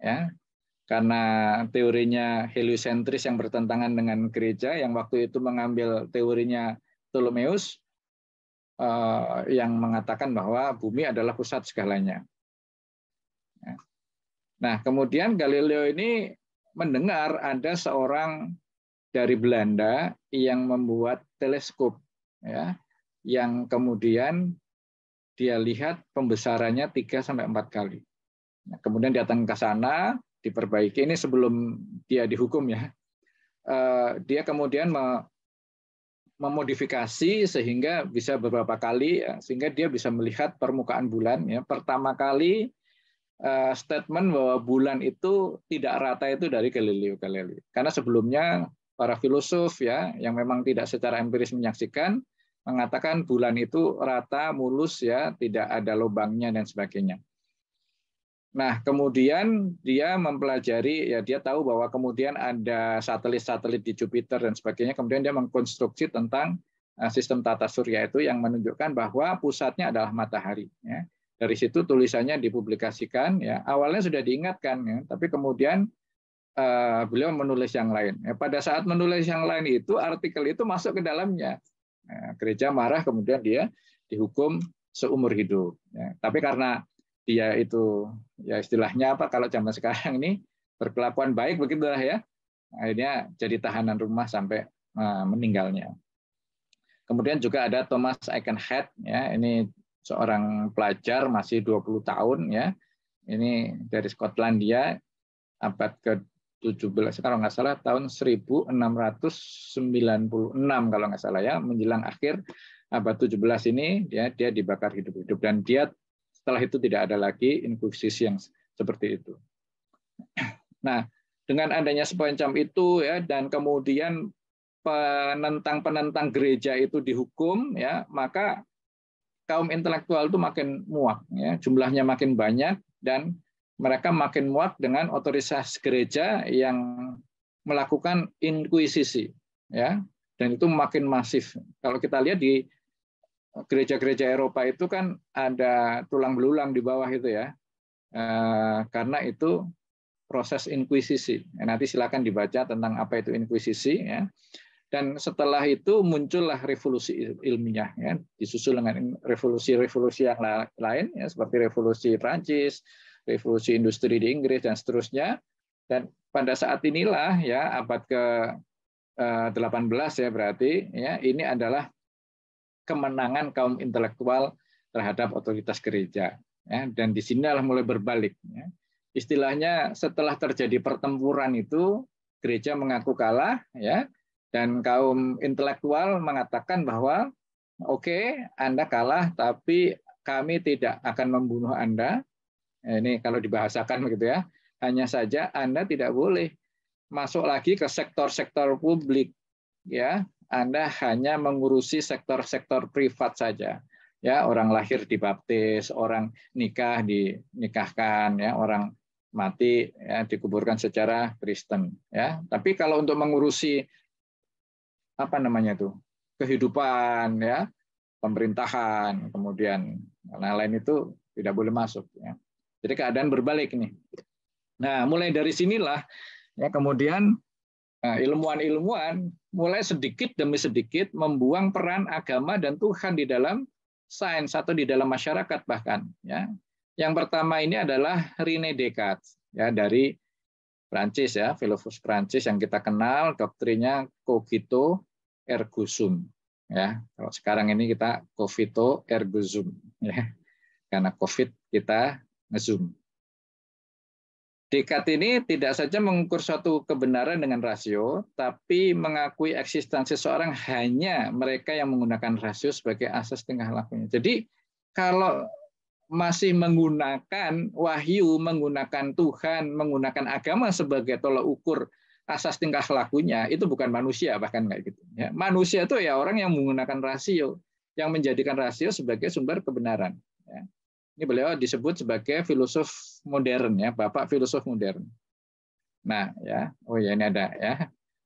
ya karena teorinya heliocentris yang bertentangan dengan gereja yang waktu itu mengambil teorinya Ptolemeus eh, yang mengatakan bahwa bumi adalah pusat segalanya. Ya. Nah, kemudian Galileo ini mendengar ada seorang dari Belanda yang membuat teleskop ya, yang kemudian dia lihat pembesarannya 3 sampai 4 kali. Nah, kemudian datang ke sana, diperbaiki. Ini sebelum dia dihukum ya. Eh, dia kemudian memodifikasi sehingga bisa beberapa kali, ya, sehingga dia bisa melihat permukaan bulan. Ya. Pertama kali eh, statement bahwa bulan itu tidak rata itu dari Galileo Galilei. Karena sebelumnya para filosof ya yang memang tidak secara empiris menyaksikan mengatakan bulan itu rata, mulus ya, tidak ada lubangnya dan sebagainya. Nah, kemudian dia mempelajari, ya dia tahu bahwa kemudian ada satelit-satelit di Jupiter dan sebagainya. Kemudian dia mengkonstruksi tentang eh, sistem tata surya itu yang menunjukkan bahwa pusatnya adalah matahari. Ya. Dari situ tulisannya dipublikasikan. Ya. Awalnya sudah diingatkan, ya. tapi kemudian uh, beliau menulis yang lain. Ya, pada saat menulis yang lain itu, artikel itu masuk ke dalamnya. Nah, gereja marah, kemudian dia dihukum seumur hidup. Ya. Tapi karena dia itu ya istilahnya apa kalau zaman sekarang ini berkelakuan baik begitulah ya akhirnya jadi tahanan rumah sampai eh, meninggalnya. Kemudian juga ada Thomas Aikenhead ya ini seorang pelajar masih 20 tahun ya ini dari Skotlandia abad ke 17 kalau nggak salah tahun 1696 kalau nggak salah ya menjelang akhir abad 17 ini dia dia dibakar hidup-hidup dan dia setelah itu tidak ada lagi inkuisisi yang seperti itu. Nah, dengan adanya semacam itu ya dan kemudian penentang-penentang gereja itu dihukum ya, maka kaum intelektual itu makin muak ya, jumlahnya makin banyak dan mereka makin muak dengan otoritas gereja yang melakukan inkuisisi ya dan itu makin masif. Kalau kita lihat di gereja-gereja Eropa itu kan ada tulang belulang di bawah itu ya. Eh, karena itu proses inkuisisi. Ya, nanti silakan dibaca tentang apa itu inkuisisi ya. Dan setelah itu muncullah revolusi ilmiah ya, disusul dengan revolusi-revolusi yang lain ya seperti revolusi Prancis, revolusi industri di Inggris dan seterusnya. Dan pada saat inilah ya abad ke 18 eh, ya berarti ya ini adalah kemenangan kaum intelektual terhadap otoritas gereja. Ya, dan di sinilah mulai berbalik. Ya. Istilahnya setelah terjadi pertempuran itu gereja mengaku kalah, ya, dan kaum intelektual mengatakan bahwa oke okay, Anda kalah, tapi kami tidak akan membunuh Anda. Nah, ini kalau dibahasakan begitu ya. Hanya saja Anda tidak boleh masuk lagi ke sektor-sektor publik ya anda hanya mengurusi sektor-sektor privat saja. Ya, orang lahir dibaptis, orang nikah dinikahkan, ya, orang mati ya, dikuburkan secara Kristen, ya. Tapi kalau untuk mengurusi apa namanya itu kehidupan ya, pemerintahan, kemudian lain-lain itu tidak boleh masuk ya. Jadi keadaan berbalik nih. Nah, mulai dari sinilah ya kemudian Nah, ilmuwan-ilmuwan mulai sedikit demi sedikit membuang peran agama dan Tuhan di dalam sains atau di dalam masyarakat bahkan. Ya. Yang pertama ini adalah Rene Descartes ya dari Prancis ya, filosof Prancis yang kita kenal doktrinnya cogito ergo sum. Ya, kalau sekarang ini kita cogito ergo sum ya. Karena Covid kita ngezoom. Dekat ini tidak saja mengukur suatu kebenaran dengan rasio, tapi mengakui eksistensi seorang hanya mereka yang menggunakan rasio sebagai asas tengah lakunya. Jadi kalau masih menggunakan wahyu, menggunakan Tuhan, menggunakan agama sebagai tolak ukur asas tingkah lakunya, itu bukan manusia bahkan nggak gitu. Ya, manusia itu ya orang yang menggunakan rasio, yang menjadikan rasio sebagai sumber kebenaran. Ya. Ini beliau disebut sebagai filosof modern ya, bapak filosof modern. Nah, ya. Oh ya ini ada ya.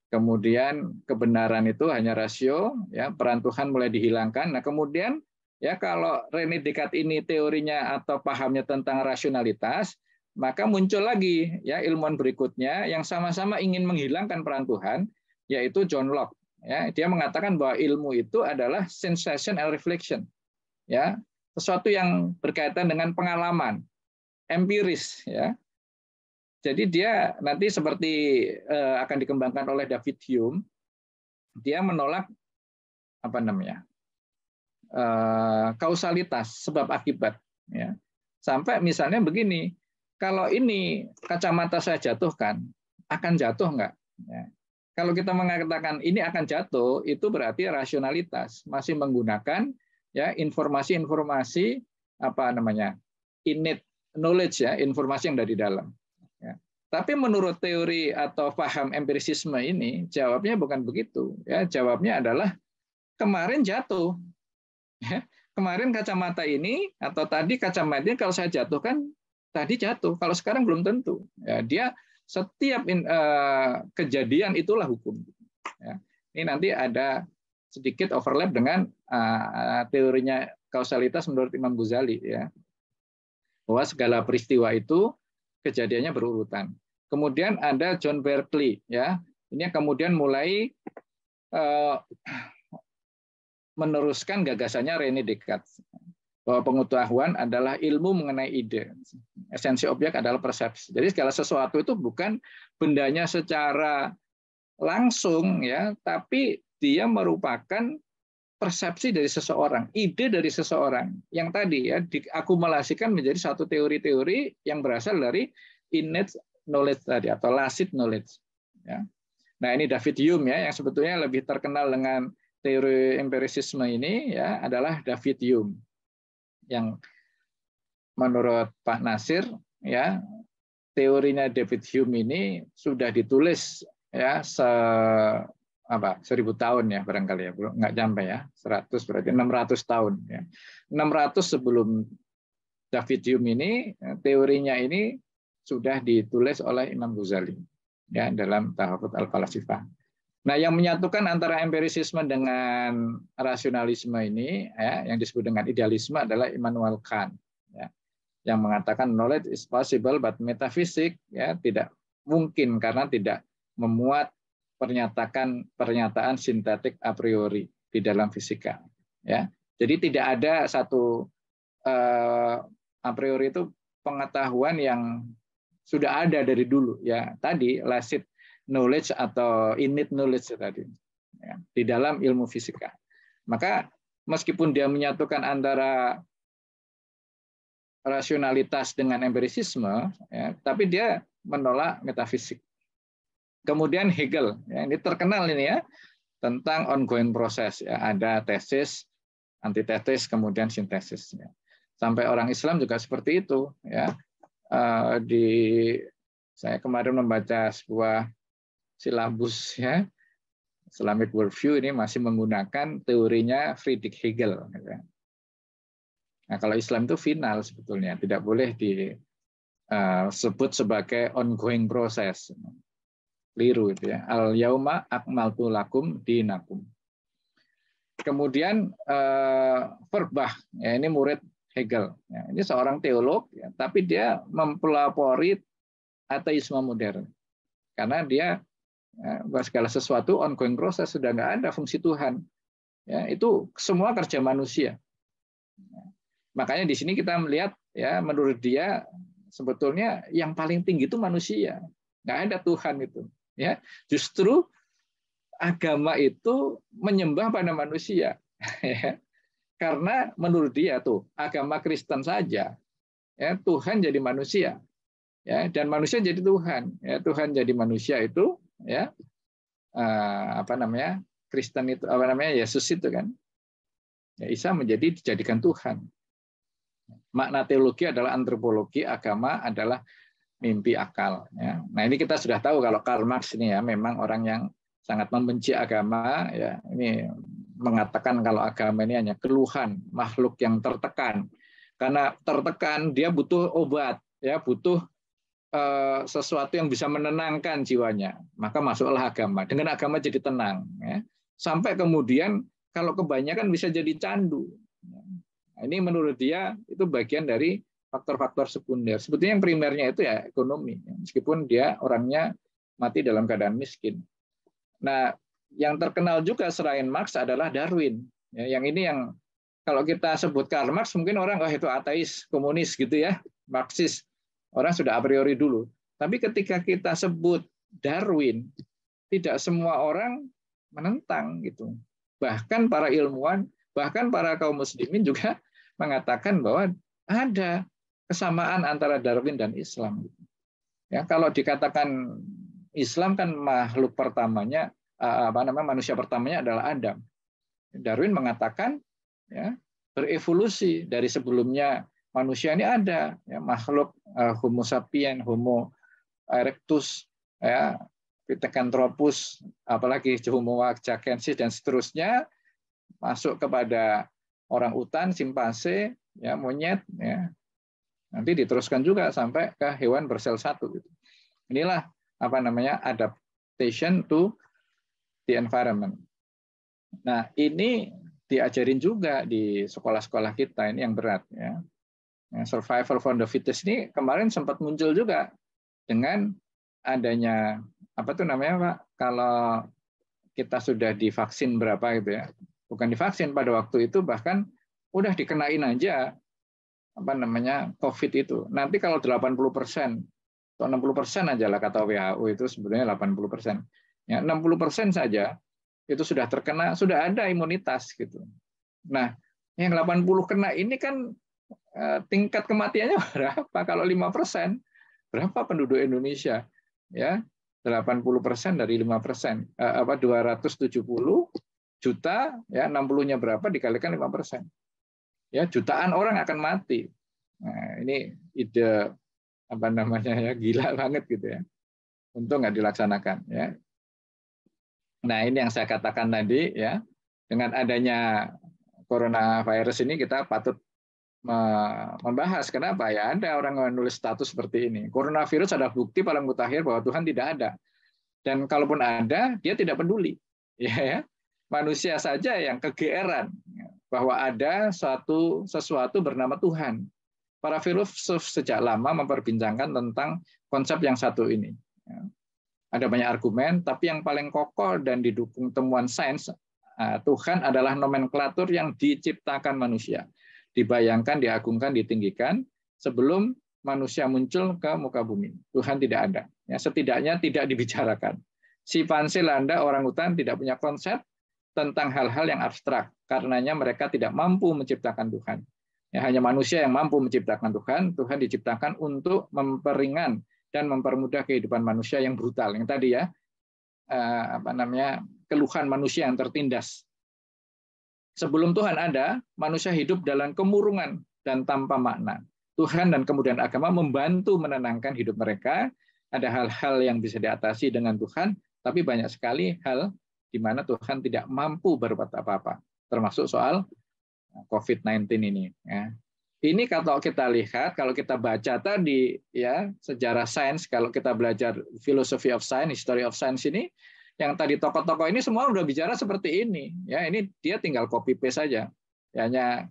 Kemudian kebenaran itu hanya rasio, ya, peran Tuhan mulai dihilangkan. Nah, kemudian ya kalau René Descartes ini teorinya atau pahamnya tentang rasionalitas, maka muncul lagi ya ilmuwan berikutnya yang sama-sama ingin menghilangkan peran Tuhan, yaitu John Locke. Ya, dia mengatakan bahwa ilmu itu adalah sensation and reflection. Ya, sesuatu yang berkaitan dengan pengalaman empiris ya. Jadi dia nanti seperti eh, akan dikembangkan oleh David Hume, dia menolak apa namanya eh, kausalitas sebab akibat ya. Sampai misalnya begini, kalau ini kacamata saya jatuhkan, akan jatuh nggak? Ya. Kalau kita mengatakan ini akan jatuh, itu berarti rasionalitas masih menggunakan ya informasi-informasi apa namanya innate knowledge ya informasi yang dari dalam. Ya. Tapi menurut teori atau paham empirisisme ini jawabnya bukan begitu. Ya, jawabnya adalah kemarin jatuh. Ya, kemarin kacamata ini atau tadi kacamata ini kalau saya jatuh kan tadi jatuh. Kalau sekarang belum tentu. Ya, dia setiap in, uh, kejadian itulah hukum. Ya. Ini nanti ada sedikit overlap dengan eh, teorinya kausalitas menurut Imam Ghazali ya bahwa segala peristiwa itu kejadiannya berurutan. Kemudian ada John Berkeley ya ini yang kemudian mulai eh, meneruskan gagasannya René Descartes bahwa pengetahuan adalah ilmu mengenai ide. Esensi objek adalah persepsi. Jadi segala sesuatu itu bukan bendanya secara langsung ya, tapi dia merupakan persepsi dari seseorang, ide dari seseorang yang tadi ya diakumulasikan menjadi satu teori-teori yang berasal dari innate knowledge tadi atau lasit knowledge. Ya. Nah ini David Hume ya yang sebetulnya lebih terkenal dengan teori empirisisme ini ya adalah David Hume yang menurut Pak Nasir ya teorinya David Hume ini sudah ditulis ya se apa seribu tahun ya barangkali ya belum nggak sampai ya 100 berarti 600 tahun ya 600 sebelum Davidium ini eh, teorinya ini sudah ditulis oleh Imam Ghazali ya dalam Tahafut al-Falasifah. Nah, yang menyatukan antara empirisisme dengan rasionalisme ini ya yang disebut dengan idealisme adalah Immanuel Kant ya yang mengatakan knowledge is possible but metaphysic ya tidak mungkin karena tidak memuat pernyataan pernyataan sintetik a priori di dalam fisika. Ya, jadi tidak ada satu uh, a priori itu pengetahuan yang sudah ada dari dulu. Ya, tadi lasit knowledge atau innate knowledge tadi ya, di dalam ilmu fisika. Maka meskipun dia menyatukan antara rasionalitas dengan empirisisme, ya, tapi dia menolak metafisik. Kemudian Hegel, ya, ini terkenal ini ya tentang ongoing proses. Ya, ada tesis, antitesis, kemudian sintesis. Ya. Sampai orang Islam juga seperti itu. Ya. Eh, di saya kemarin membaca sebuah silabus ya Islamic worldview ini masih menggunakan teorinya Friedrich Hegel. ya. Nah, kalau Islam itu final sebetulnya, tidak boleh disebut eh, sebagai ongoing process keliru itu ya. Al yauma akmaltu lakum dinakum. Kemudian eh, Verbach, ya ini murid Hegel. Ya, ini seorang teolog, ya, tapi dia mempelopori ateisme modern. Karena dia ya, segala sesuatu ongoing proses sudah nggak ada fungsi Tuhan. Ya, itu semua kerja manusia. Ya, makanya di sini kita melihat ya menurut dia sebetulnya yang paling tinggi itu manusia, nggak ada Tuhan itu ya justru agama itu menyembah pada manusia [laughs] ya, karena menurut dia tuh agama Kristen saja ya Tuhan jadi manusia ya dan manusia jadi Tuhan ya Tuhan jadi manusia itu ya eh, apa namanya Kristen itu apa namanya Yesus itu kan ya, Isa menjadi dijadikan Tuhan makna teologi adalah antropologi agama adalah mimpi akal. Ya. Nah ini kita sudah tahu kalau Karl Marx ini ya memang orang yang sangat membenci agama. Ya ini mengatakan kalau agama ini hanya keluhan makhluk yang tertekan. Karena tertekan dia butuh obat, ya butuh eh, sesuatu yang bisa menenangkan jiwanya. Maka masuklah agama. Dengan agama jadi tenang. Ya. Sampai kemudian kalau kebanyakan bisa jadi candu. Nah, ini menurut dia itu bagian dari faktor-faktor sekunder. Sebetulnya yang primernya itu ya ekonomi, ya. meskipun dia orangnya mati dalam keadaan miskin. Nah, yang terkenal juga selain Marx adalah Darwin. Ya. Yang ini yang kalau kita sebut Karl Marx mungkin orang oh itu ateis, komunis gitu ya, Marxis. Orang sudah a priori dulu. Tapi ketika kita sebut Darwin, tidak semua orang menentang gitu. Bahkan para ilmuwan, bahkan para kaum muslimin juga mengatakan bahwa ada kesamaan antara Darwin dan Islam. Ya, kalau dikatakan Islam kan makhluk pertamanya eh, apa namanya manusia pertamanya adalah Adam. Darwin mengatakan ya, berevolusi dari sebelumnya manusia ini ada ya, makhluk uh, Homo sapiens Homo erectus, ya, Pithecanthropus, apalagi Homo jacensis dan seterusnya masuk kepada orang utan, simpanse, ya, monyet, ya, Nanti diteruskan juga sampai ke hewan bersel satu. Gitu. Inilah apa namanya adaptation to the environment. Nah ini diajarin juga di sekolah-sekolah kita ini yang berat ya. Survival from the fittest ini kemarin sempat muncul juga dengan adanya apa tuh namanya Pak kalau kita sudah divaksin berapa gitu ya bukan divaksin pada waktu itu bahkan udah dikenain aja apa namanya COVID itu. Nanti kalau 80 persen atau 60 persen aja lah kata WHO itu sebenarnya 80 persen. Ya, 60 persen saja itu sudah terkena, sudah ada imunitas gitu. Nah, yang 80 kena ini kan eh, tingkat kematiannya [laughs] berapa? Kalau 5 persen, berapa penduduk Indonesia? Ya, 80 persen dari 5 persen, eh, apa 270 juta, ya 60-nya berapa dikalikan 5 persen ya jutaan orang akan mati. Nah, ini ide apa namanya ya gila banget gitu ya. Untung nggak dilaksanakan ya. Nah ini yang saya katakan tadi ya dengan adanya coronavirus ini kita patut membahas kenapa ya ada orang yang menulis status seperti ini. Coronavirus ada bukti paling mutakhir bahwa Tuhan tidak ada. Dan kalaupun ada, dia tidak peduli. [laughs] Ya, ya. Manusia saja yang kegeeran. Ya bahwa ada suatu sesuatu bernama Tuhan. Para filsuf sejak lama memperbincangkan tentang konsep yang satu ini. Ya. Ada banyak argumen, tapi yang paling kokoh dan didukung temuan sains, uh, Tuhan adalah nomenklatur yang diciptakan manusia. Dibayangkan, diagungkan, ditinggikan sebelum manusia muncul ke muka bumi. Tuhan tidak ada. Ya, setidaknya tidak dibicarakan. Si pansil Anda, orang hutan, tidak punya konsep tentang hal-hal yang abstrak. Karenanya mereka tidak mampu menciptakan Tuhan. Ya, hanya manusia yang mampu menciptakan Tuhan. Tuhan diciptakan untuk memperingan dan mempermudah kehidupan manusia yang brutal. Yang tadi ya, eh, apa namanya keluhan manusia yang tertindas. Sebelum Tuhan ada, manusia hidup dalam kemurungan dan tanpa makna. Tuhan dan kemudian agama membantu menenangkan hidup mereka. Ada hal-hal yang bisa diatasi dengan Tuhan, tapi banyak sekali hal di mana Tuhan tidak mampu berbuat apa-apa, termasuk soal eh, COVID-19 ini. Ya. Ini kalau kita lihat, kalau kita baca tadi ya sejarah sains, kalau kita belajar filosofi of science, history of science ini, yang tadi tokoh-tokoh ini semua udah bicara seperti ini. Ya, ini dia tinggal copy paste saja. Ya, hanya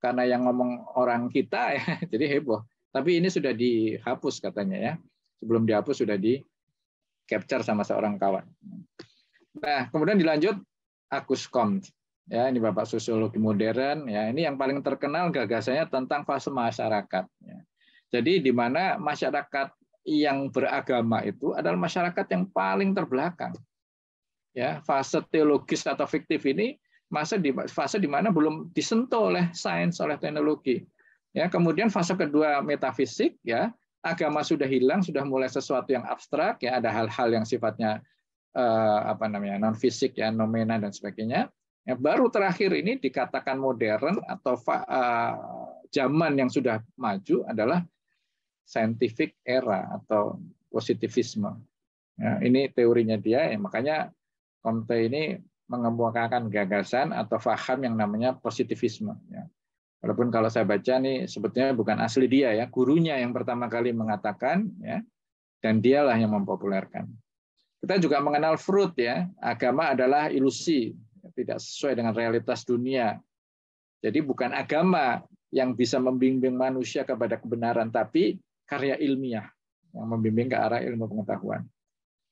karena yang ngomong orang kita ya, [laughs] jadi heboh. Tapi ini sudah dihapus katanya ya. Sebelum dihapus sudah di capture sama seorang kawan. Nah, kemudian dilanjut Agus kom Ya, ini Bapak sosiologi modern ya. Ini yang paling terkenal gagasannya tentang fase masyarakat ya. Jadi di mana masyarakat yang beragama itu adalah masyarakat yang paling terbelakang. Ya, fase teologis atau fiktif ini masa di fase di mana belum disentuh oleh sains oleh teknologi. Ya, kemudian fase kedua metafisik ya, agama sudah hilang, sudah mulai sesuatu yang abstrak ya, ada hal-hal yang sifatnya Eh, apa namanya non fisik ya nomena dan sebagainya yang baru terakhir ini dikatakan modern atau eh, zaman yang sudah maju adalah scientific era atau positivisme ya, ini teorinya dia ya, makanya Comte ini mengemukakan gagasan atau faham yang namanya positivisme ya. Walaupun kalau saya baca nih sebetulnya bukan asli dia ya, gurunya yang pertama kali mengatakan ya, dan dialah yang mempopulerkan. Kita juga mengenal fruit ya. Agama adalah ilusi, tidak sesuai dengan realitas dunia. Jadi bukan agama yang bisa membimbing manusia kepada kebenaran, tapi karya ilmiah yang membimbing ke arah ilmu pengetahuan.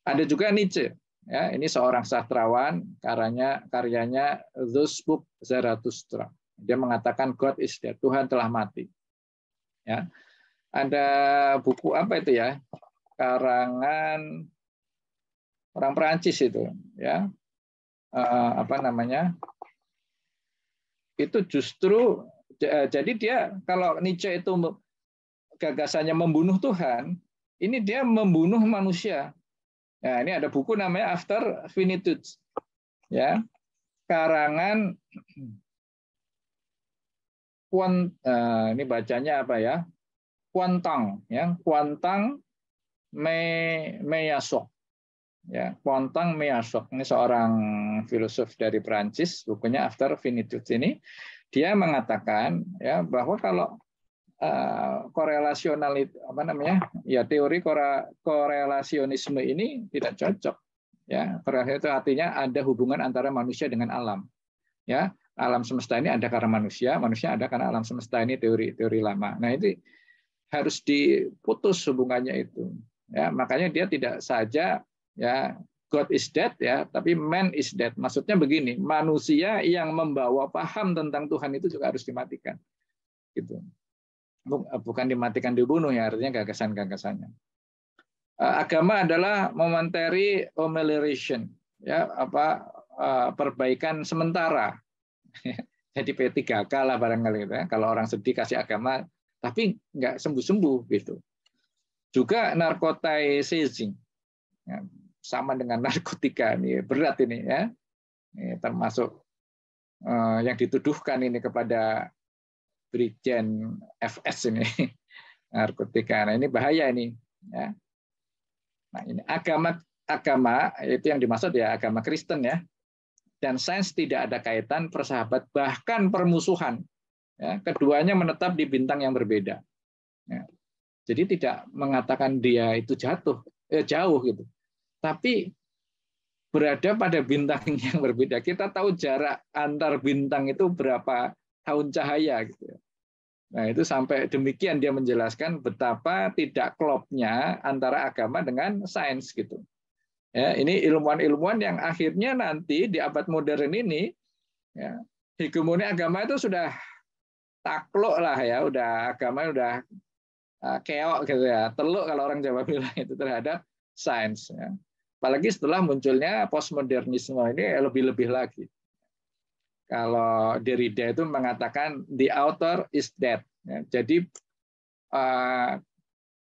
Ada juga Nietzsche. Ya, ini seorang sastrawan, karyanya karyanya The Book Zarathustra. Dia mengatakan God is dead, Tuhan telah mati. Ya. Ada buku apa itu ya? Karangan orang Perancis itu ya eh, apa namanya itu justru jadi dia kalau Nietzsche itu gagasannya membunuh Tuhan ini dia membunuh manusia nah ini ada buku namanya After Finitude ya karangan Kuan, eh, ini bacanya apa ya? Kuantang, ya, Kuantang Me Meyasok, ya Pontang Measok ini seorang filosof dari Perancis bukunya After Finitude ini dia mengatakan ya bahwa kalau uh, korelasional apa namanya ya teori kore, korelasionisme ini tidak cocok ya korelasi itu artinya ada hubungan antara manusia dengan alam ya alam semesta ini ada karena manusia manusia ada karena alam semesta ini teori teori lama nah itu harus diputus hubungannya itu ya makanya dia tidak saja ya God is dead ya, tapi man is dead. Maksudnya begini, manusia yang membawa paham tentang Tuhan itu juga harus dimatikan. Gitu. Eh, bukan dimatikan dibunuh ya, artinya gagasan-gagasannya. Eh, agama adalah momentary amelioration, ya apa eh, perbaikan sementara. [laughs] Jadi P3K lah barangkali gitu ya. Kalau orang sedih kasih agama, tapi nggak sembuh-sembuh gitu. Juga narkotai seizing. Ya sama dengan [laughs] narkotika ini berat ini ya ini termasuk eh, yang dituduhkan ini kepada Brigjen FS ini [laughs] narkotika. Nah, ini bahaya ini. Ya. Nah, ini agama agama itu yang dimaksud ya agama Kristen ya. Dan sains tidak ada kaitan persahabat bahkan permusuhan. Ya, keduanya menetap di bintang yang berbeda. Ya. Jadi tidak mengatakan dia itu jatuh eh, jauh gitu tapi berada pada bintang [laughs] yang berbeda. Kita tahu jarak antar bintang itu berapa tahun cahaya. Gitu. Ya. Nah itu sampai demikian dia menjelaskan betapa tidak klopnya antara agama dengan sains gitu. Ya, ini ilmuwan-ilmuwan yang akhirnya nanti di abad modern ini ya, hegemoni agama itu sudah takluk lah ya, udah agama udah ah, keok gitu ya, teluk kalau orang Jawa bilang itu terhadap sains. Ya. Apalagi setelah munculnya postmodernisme ini lebih-lebih lagi. Kalau Derrida itu mengatakan the author is dead. Ya, jadi eh,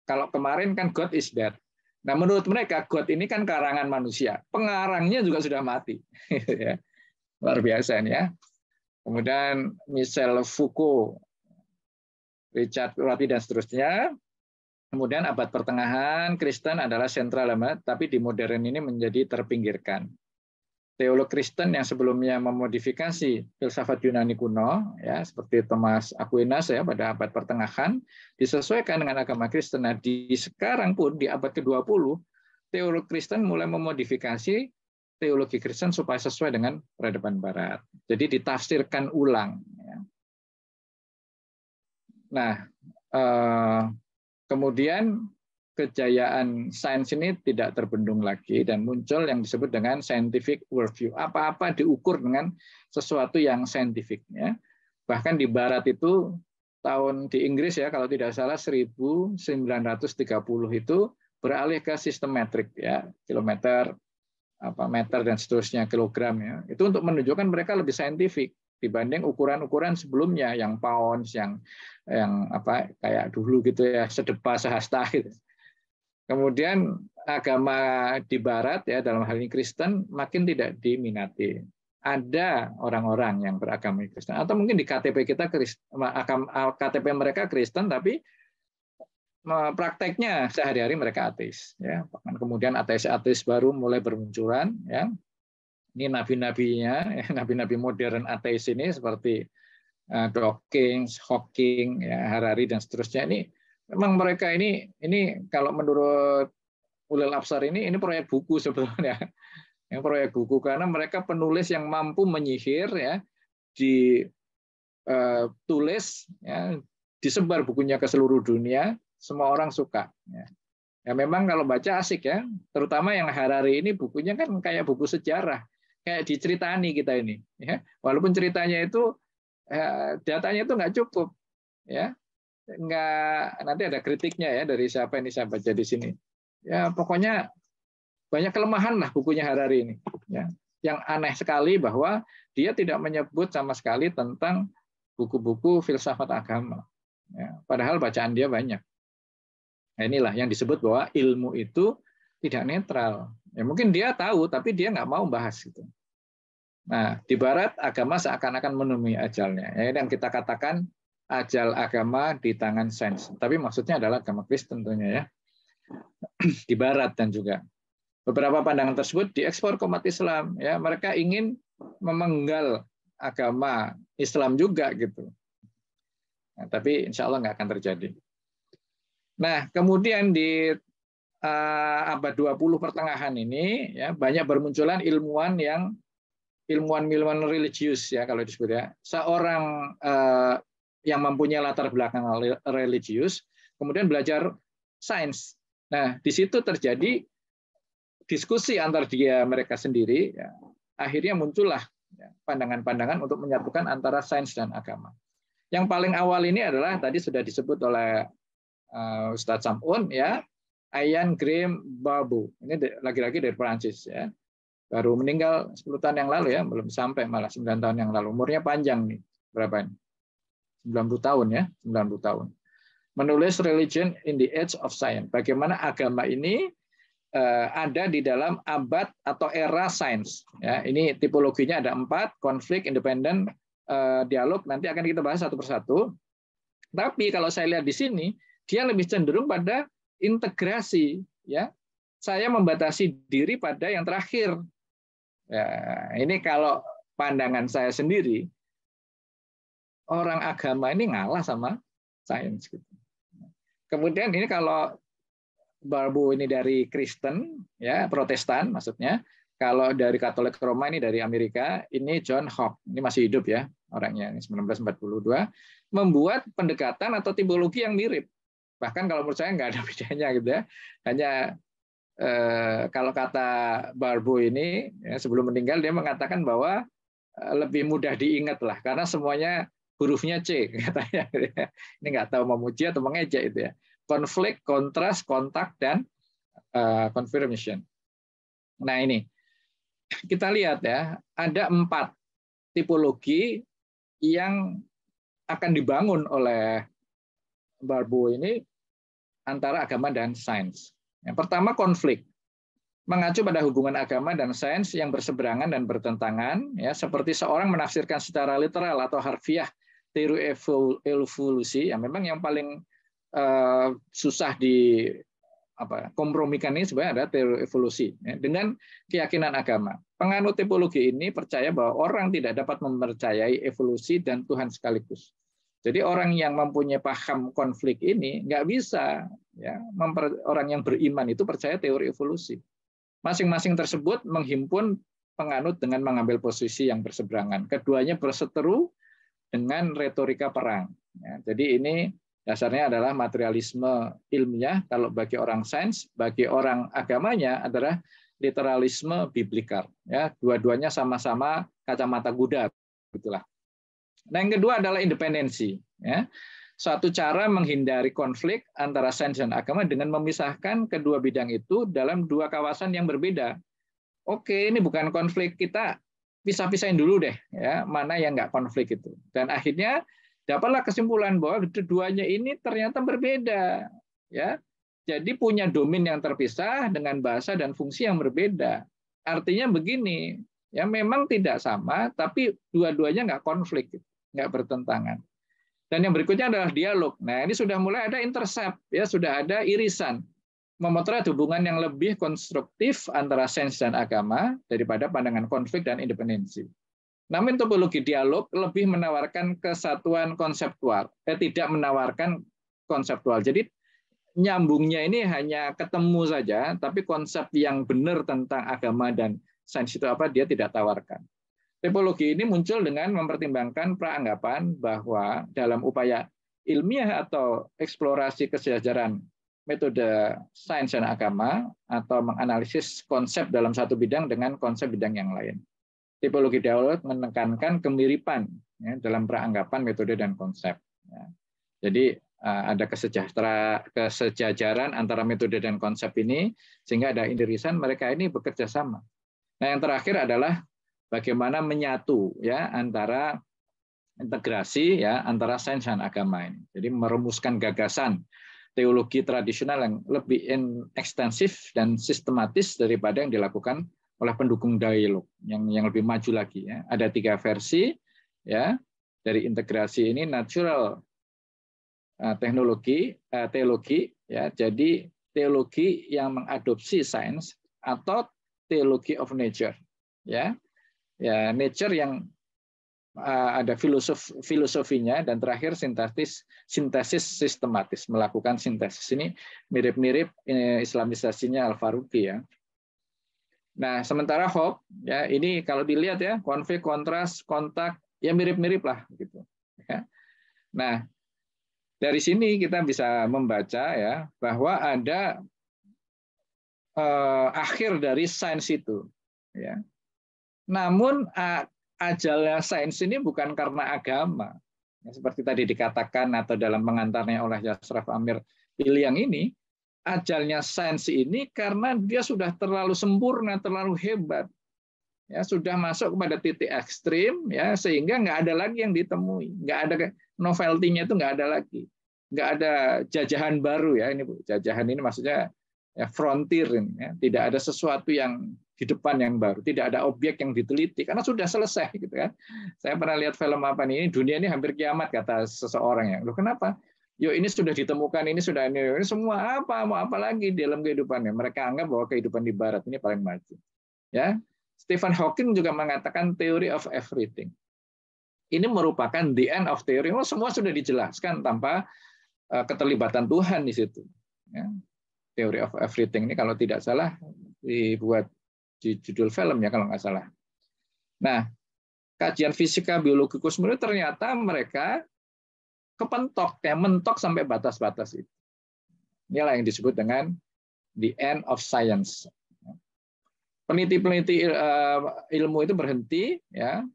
kalau kemarin kan God is dead. Nah menurut mereka God ini kan karangan manusia. Pengarangnya juga sudah mati. [laughs] Ya, luar biasa ini ya. Kemudian Michel Foucault, Richard Rorty dan seterusnya Kemudian abad pertengahan Kristen adalah sentral, tapi di modern ini menjadi terpinggirkan. Teolog Kristen yang sebelumnya memodifikasi filsafat Yunani kuno, ya seperti Thomas Aquinas ya pada abad pertengahan, disesuaikan dengan agama Kristen. Nah, di sekarang pun di abad ke-20, teolog Kristen mulai memodifikasi teologi Kristen supaya sesuai dengan peradaban Barat. Jadi ditafsirkan ulang. Ya. Nah, eh, Kemudian kejayaan sains ini tidak terbendung lagi dan muncul yang disebut dengan scientific worldview. Apa-apa diukur dengan sesuatu yang saintifik. Ya. Bahkan di Barat itu tahun di Inggris ya kalau tidak salah 1930 itu beralih ke sistem metrik ya kilometer apa meter dan seterusnya kilogram ya itu untuk menunjukkan mereka lebih saintifik dibanding ukuran-ukuran sebelumnya yang pounds yang yang apa kayak dulu gitu ya sedepa sehasta gitu. Kemudian agama di barat ya dalam hal ini Kristen makin tidak diminati. Ada orang-orang yang beragama Kristen atau mungkin di KTP kita Kristen, KTP mereka Kristen tapi prakteknya sehari-hari mereka ateis ya. Kemudian ateis-ateis baru mulai bermunculan ya ini nabi-nabinya, ya, [laughs] nabi-nabi modern ateis ini seperti eh, Dawkins, Hawking, ya, Harari dan seterusnya ini memang mereka ini ini kalau menurut Ulil Absar ini ini proyek buku [laughs] sebetulnya. Yang proyek buku karena mereka penulis yang mampu menyihir ya di eh, tulis ya disebar bukunya ke seluruh dunia, semua orang suka ya. Ya memang kalau baca asik ya, terutama yang Harari ini bukunya kan kayak buku sejarah kayak diceritani kita ini ya walaupun ceritanya itu eh, datanya itu nggak cukup ya nggak nanti ada kritiknya ya dari siapa ini saya baca di sini ya pokoknya banyak kelemahan lah bukunya Harari ini ya yang aneh sekali bahwa dia tidak menyebut sama sekali tentang buku-buku filsafat agama ya, padahal bacaan dia banyak nah, inilah yang disebut bahwa ilmu itu tidak netral ya mungkin dia tahu tapi dia nggak mau bahas gitu Nah, di barat agama seakan-akan menemui ajalnya. Ya, yang kita katakan ajal agama di tangan sains. Tapi maksudnya adalah agama Kristen tentunya ya. [clears throat] Di barat dan juga beberapa pandangan tersebut diekspor ke umat Islam ya. Mereka ingin memenggal agama Islam juga gitu. Nah, tapi insya Allah nggak akan terjadi. Nah, kemudian di uh, abad 20 pertengahan ini ya banyak bermunculan ilmuwan yang ilmuwan-ilmuwan religius ya kalau disebut ya seorang eh, yang mempunyai latar belakang religius kemudian belajar sains nah di situ terjadi diskusi antar dia mereka sendiri ya. akhirnya muncullah ya, pandangan-pandangan untuk menyatukan antara sains dan agama yang paling awal ini adalah tadi sudah disebut oleh uh, Ustadz Samun ya Ayan Grim Babu ini lagi-lagi dari Perancis ya baru meninggal 10 tahun yang lalu ya, belum sampai malah 9 tahun yang lalu. Umurnya panjang nih, berapa ini? 90 tahun ya, 90 tahun. Menulis Religion in the Age of Science. Bagaimana agama ini eh, ada di dalam abad atau era sains. Ya, ini tipologinya ada empat, konflik, independen, eh, dialog. Nanti akan kita bahas satu persatu. Tapi kalau saya lihat di sini, dia lebih cenderung pada integrasi. Ya, saya membatasi diri pada yang terakhir Ya, ini kalau pandangan saya sendiri, orang agama ini ngalah sama sains. Gitu. Kemudian ini kalau Barbu ini dari Kristen, ya Protestan maksudnya. Kalau dari Katolik Roma ini dari Amerika, ini John Hawk, ini masih hidup ya orangnya, ini 1942, membuat pendekatan atau tipologi yang mirip. Bahkan kalau menurut saya nggak ada [laughs] bedanya gitu ya, hanya Eh, kalau kata Barbu ini ya, sebelum meninggal dia mengatakan bahwa eh, lebih mudah diingat lah karena semuanya hurufnya C [laughs] katanya ini nggak tahu memuji atau mengejek itu ya konflik kontras kontak dan uh, confirmation nah ini kita lihat ya ada empat tipologi yang akan dibangun oleh Barbu ini antara agama dan sains yang pertama konflik mengacu pada hubungan agama dan sains yang berseberangan dan bertentangan, ya seperti seorang menafsirkan secara literal atau harfiah teori evolusi. Ya memang yang paling uh, susah di apa kompromikan ini sebenarnya ada teori evolusi ya, dengan keyakinan agama. Penganut tipologi ini percaya bahwa orang tidak dapat mempercayai evolusi dan Tuhan sekaligus. Jadi orang yang mempunyai paham konflik ini nggak bisa ya orang yang beriman itu percaya teori evolusi masing-masing tersebut menghimpun penganut dengan mengambil posisi yang berseberangan keduanya berseteru dengan retorika perang ya, jadi ini dasarnya adalah materialisme ilmiah kalau bagi orang sains bagi orang agamanya adalah literalisme biblikal ya dua-duanya sama-sama kacamata kuda gitulah nah yang kedua adalah independensi ya suatu cara menghindari konflik antara sains dan agama dengan memisahkan kedua bidang itu dalam dua kawasan yang berbeda. Oke, ini bukan konflik kita pisah-pisahin dulu deh, ya mana yang nggak konflik itu. Dan akhirnya dapatlah kesimpulan bahwa keduanya ini ternyata berbeda, ya. Jadi punya domain yang terpisah dengan bahasa dan fungsi yang berbeda. Artinya begini, ya memang tidak sama, tapi dua-duanya nggak konflik, nggak bertentangan. Dan yang berikutnya adalah dialog. Nah, ini sudah mulai ada intercept, ya sudah ada irisan. Memotret hubungan yang lebih konstruktif antara sains dan agama daripada pandangan konflik dan independensi. Namun topologi dialog lebih menawarkan kesatuan konseptual, eh, tidak menawarkan konseptual. Jadi nyambungnya ini hanya ketemu saja, tapi konsep yang benar tentang agama dan sains itu apa dia tidak tawarkan. Tipologi ini muncul dengan mempertimbangkan peranggapan bahwa dalam upaya ilmiah atau eksplorasi kesejajaran metode sains dan agama atau menganalisis konsep dalam satu bidang dengan konsep bidang yang lain. Tipologi dialog menekankan kemiripan ya, dalam peranggapan metode dan konsep. Ya. Jadi eh, ada kesejahtera, kesejajaran antara metode dan konsep ini sehingga ada indirisan mereka ini bekerja sama. Nah yang terakhir adalah bagaimana menyatu ya antara integrasi ya antara sains dan agama ini. Jadi merumuskan gagasan teologi tradisional yang lebih ekstensif dan sistematis daripada yang dilakukan oleh pendukung dialog yang yang lebih maju lagi ya. Ada tiga versi ya dari integrasi ini natural eh, teknologi eh, teologi ya. Jadi teologi yang mengadopsi sains atau teologi of nature ya ya nature yang eh, ada filosof filosofinya dan terakhir sintesis sintesis sistematis melakukan sintesis ini mirip-mirip eh, islamisasinya Al Faruqi ya. Nah, sementara Hope ya ini kalau dilihat ya konflik kontras kontak ya mirip-mirip lah gitu ya. Nah, dari sini kita bisa membaca ya bahwa ada eh, akhir dari sains itu ya namun ajalnya sains ini bukan karena agama. Ya, seperti tadi dikatakan atau dalam pengantarnya oleh Yasraf Amir Pilih ini, ajalnya sains ini karena dia sudah terlalu sempurna, terlalu hebat. Ya, sudah masuk kepada titik ekstrim ya sehingga nggak ada lagi yang ditemui nggak ada novelty-nya itu nggak ada lagi nggak ada jajahan baru ya ini bu jajahan ini maksudnya ya frontier ya. tidak ada sesuatu yang di depan yang baru, tidak ada objek yang diteliti karena sudah selesai gitu kan. Saya pernah lihat film apa nih, ini dunia ini hampir kiamat kata seseorang ya. Loh kenapa? Yo ini sudah ditemukan, ini sudah ini, ini semua apa mau apa lagi dalam kehidupannya. Mereka anggap bahwa kehidupan di barat ini paling maju. Ya. Stephen Hawking juga mengatakan theory of everything. Ini merupakan the end of theory. Oh, semua sudah dijelaskan tanpa eh, keterlibatan Tuhan di situ. Ya. Theory of everything ini kalau tidak salah dibuat di judul film ya kalau nggak salah. Nah, kajian fisika biologi kosmologi ternyata mereka kepentok ya mentok sampai batas-batas itu. Inilah yang disebut dengan the end of science. Peneliti-peneliti eh, ilmu itu berhenti ya.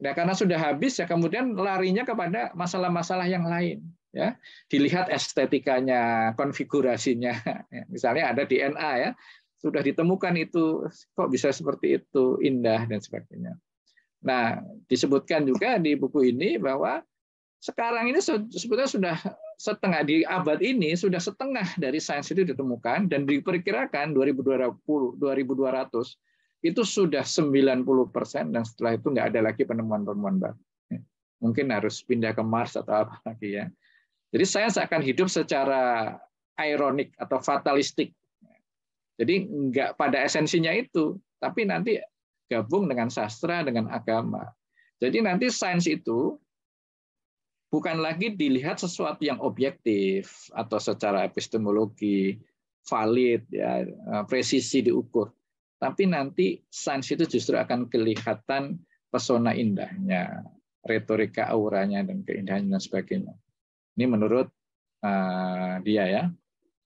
Nah, karena sudah habis ya kemudian larinya kepada masalah-masalah yang lain ya. Dilihat estetikanya, konfigurasinya. [laughs] Ya. Misalnya ada DNA ya, sudah ditemukan itu kok bisa seperti itu indah dan sebagainya. Nah, disebutkan juga di buku ini bahwa sekarang ini sebetulnya sudah setengah di abad ini sudah setengah dari sains itu ditemukan dan diperkirakan 2200 2200 itu sudah 90 persen dan setelah itu nggak ada lagi penemuan-penemuan baru. Mungkin harus pindah ke Mars atau apa lagi ya. Jadi saya akan hidup secara ironik atau fatalistik jadi enggak pada esensinya itu, tapi nanti gabung dengan sastra, dengan agama. Jadi nanti sains itu bukan lagi dilihat sesuatu yang objektif atau secara epistemologi valid ya eh, presisi diukur tapi nanti sains itu justru akan kelihatan pesona indahnya retorika auranya dan keindahannya dan sebagainya ini menurut eh, dia ya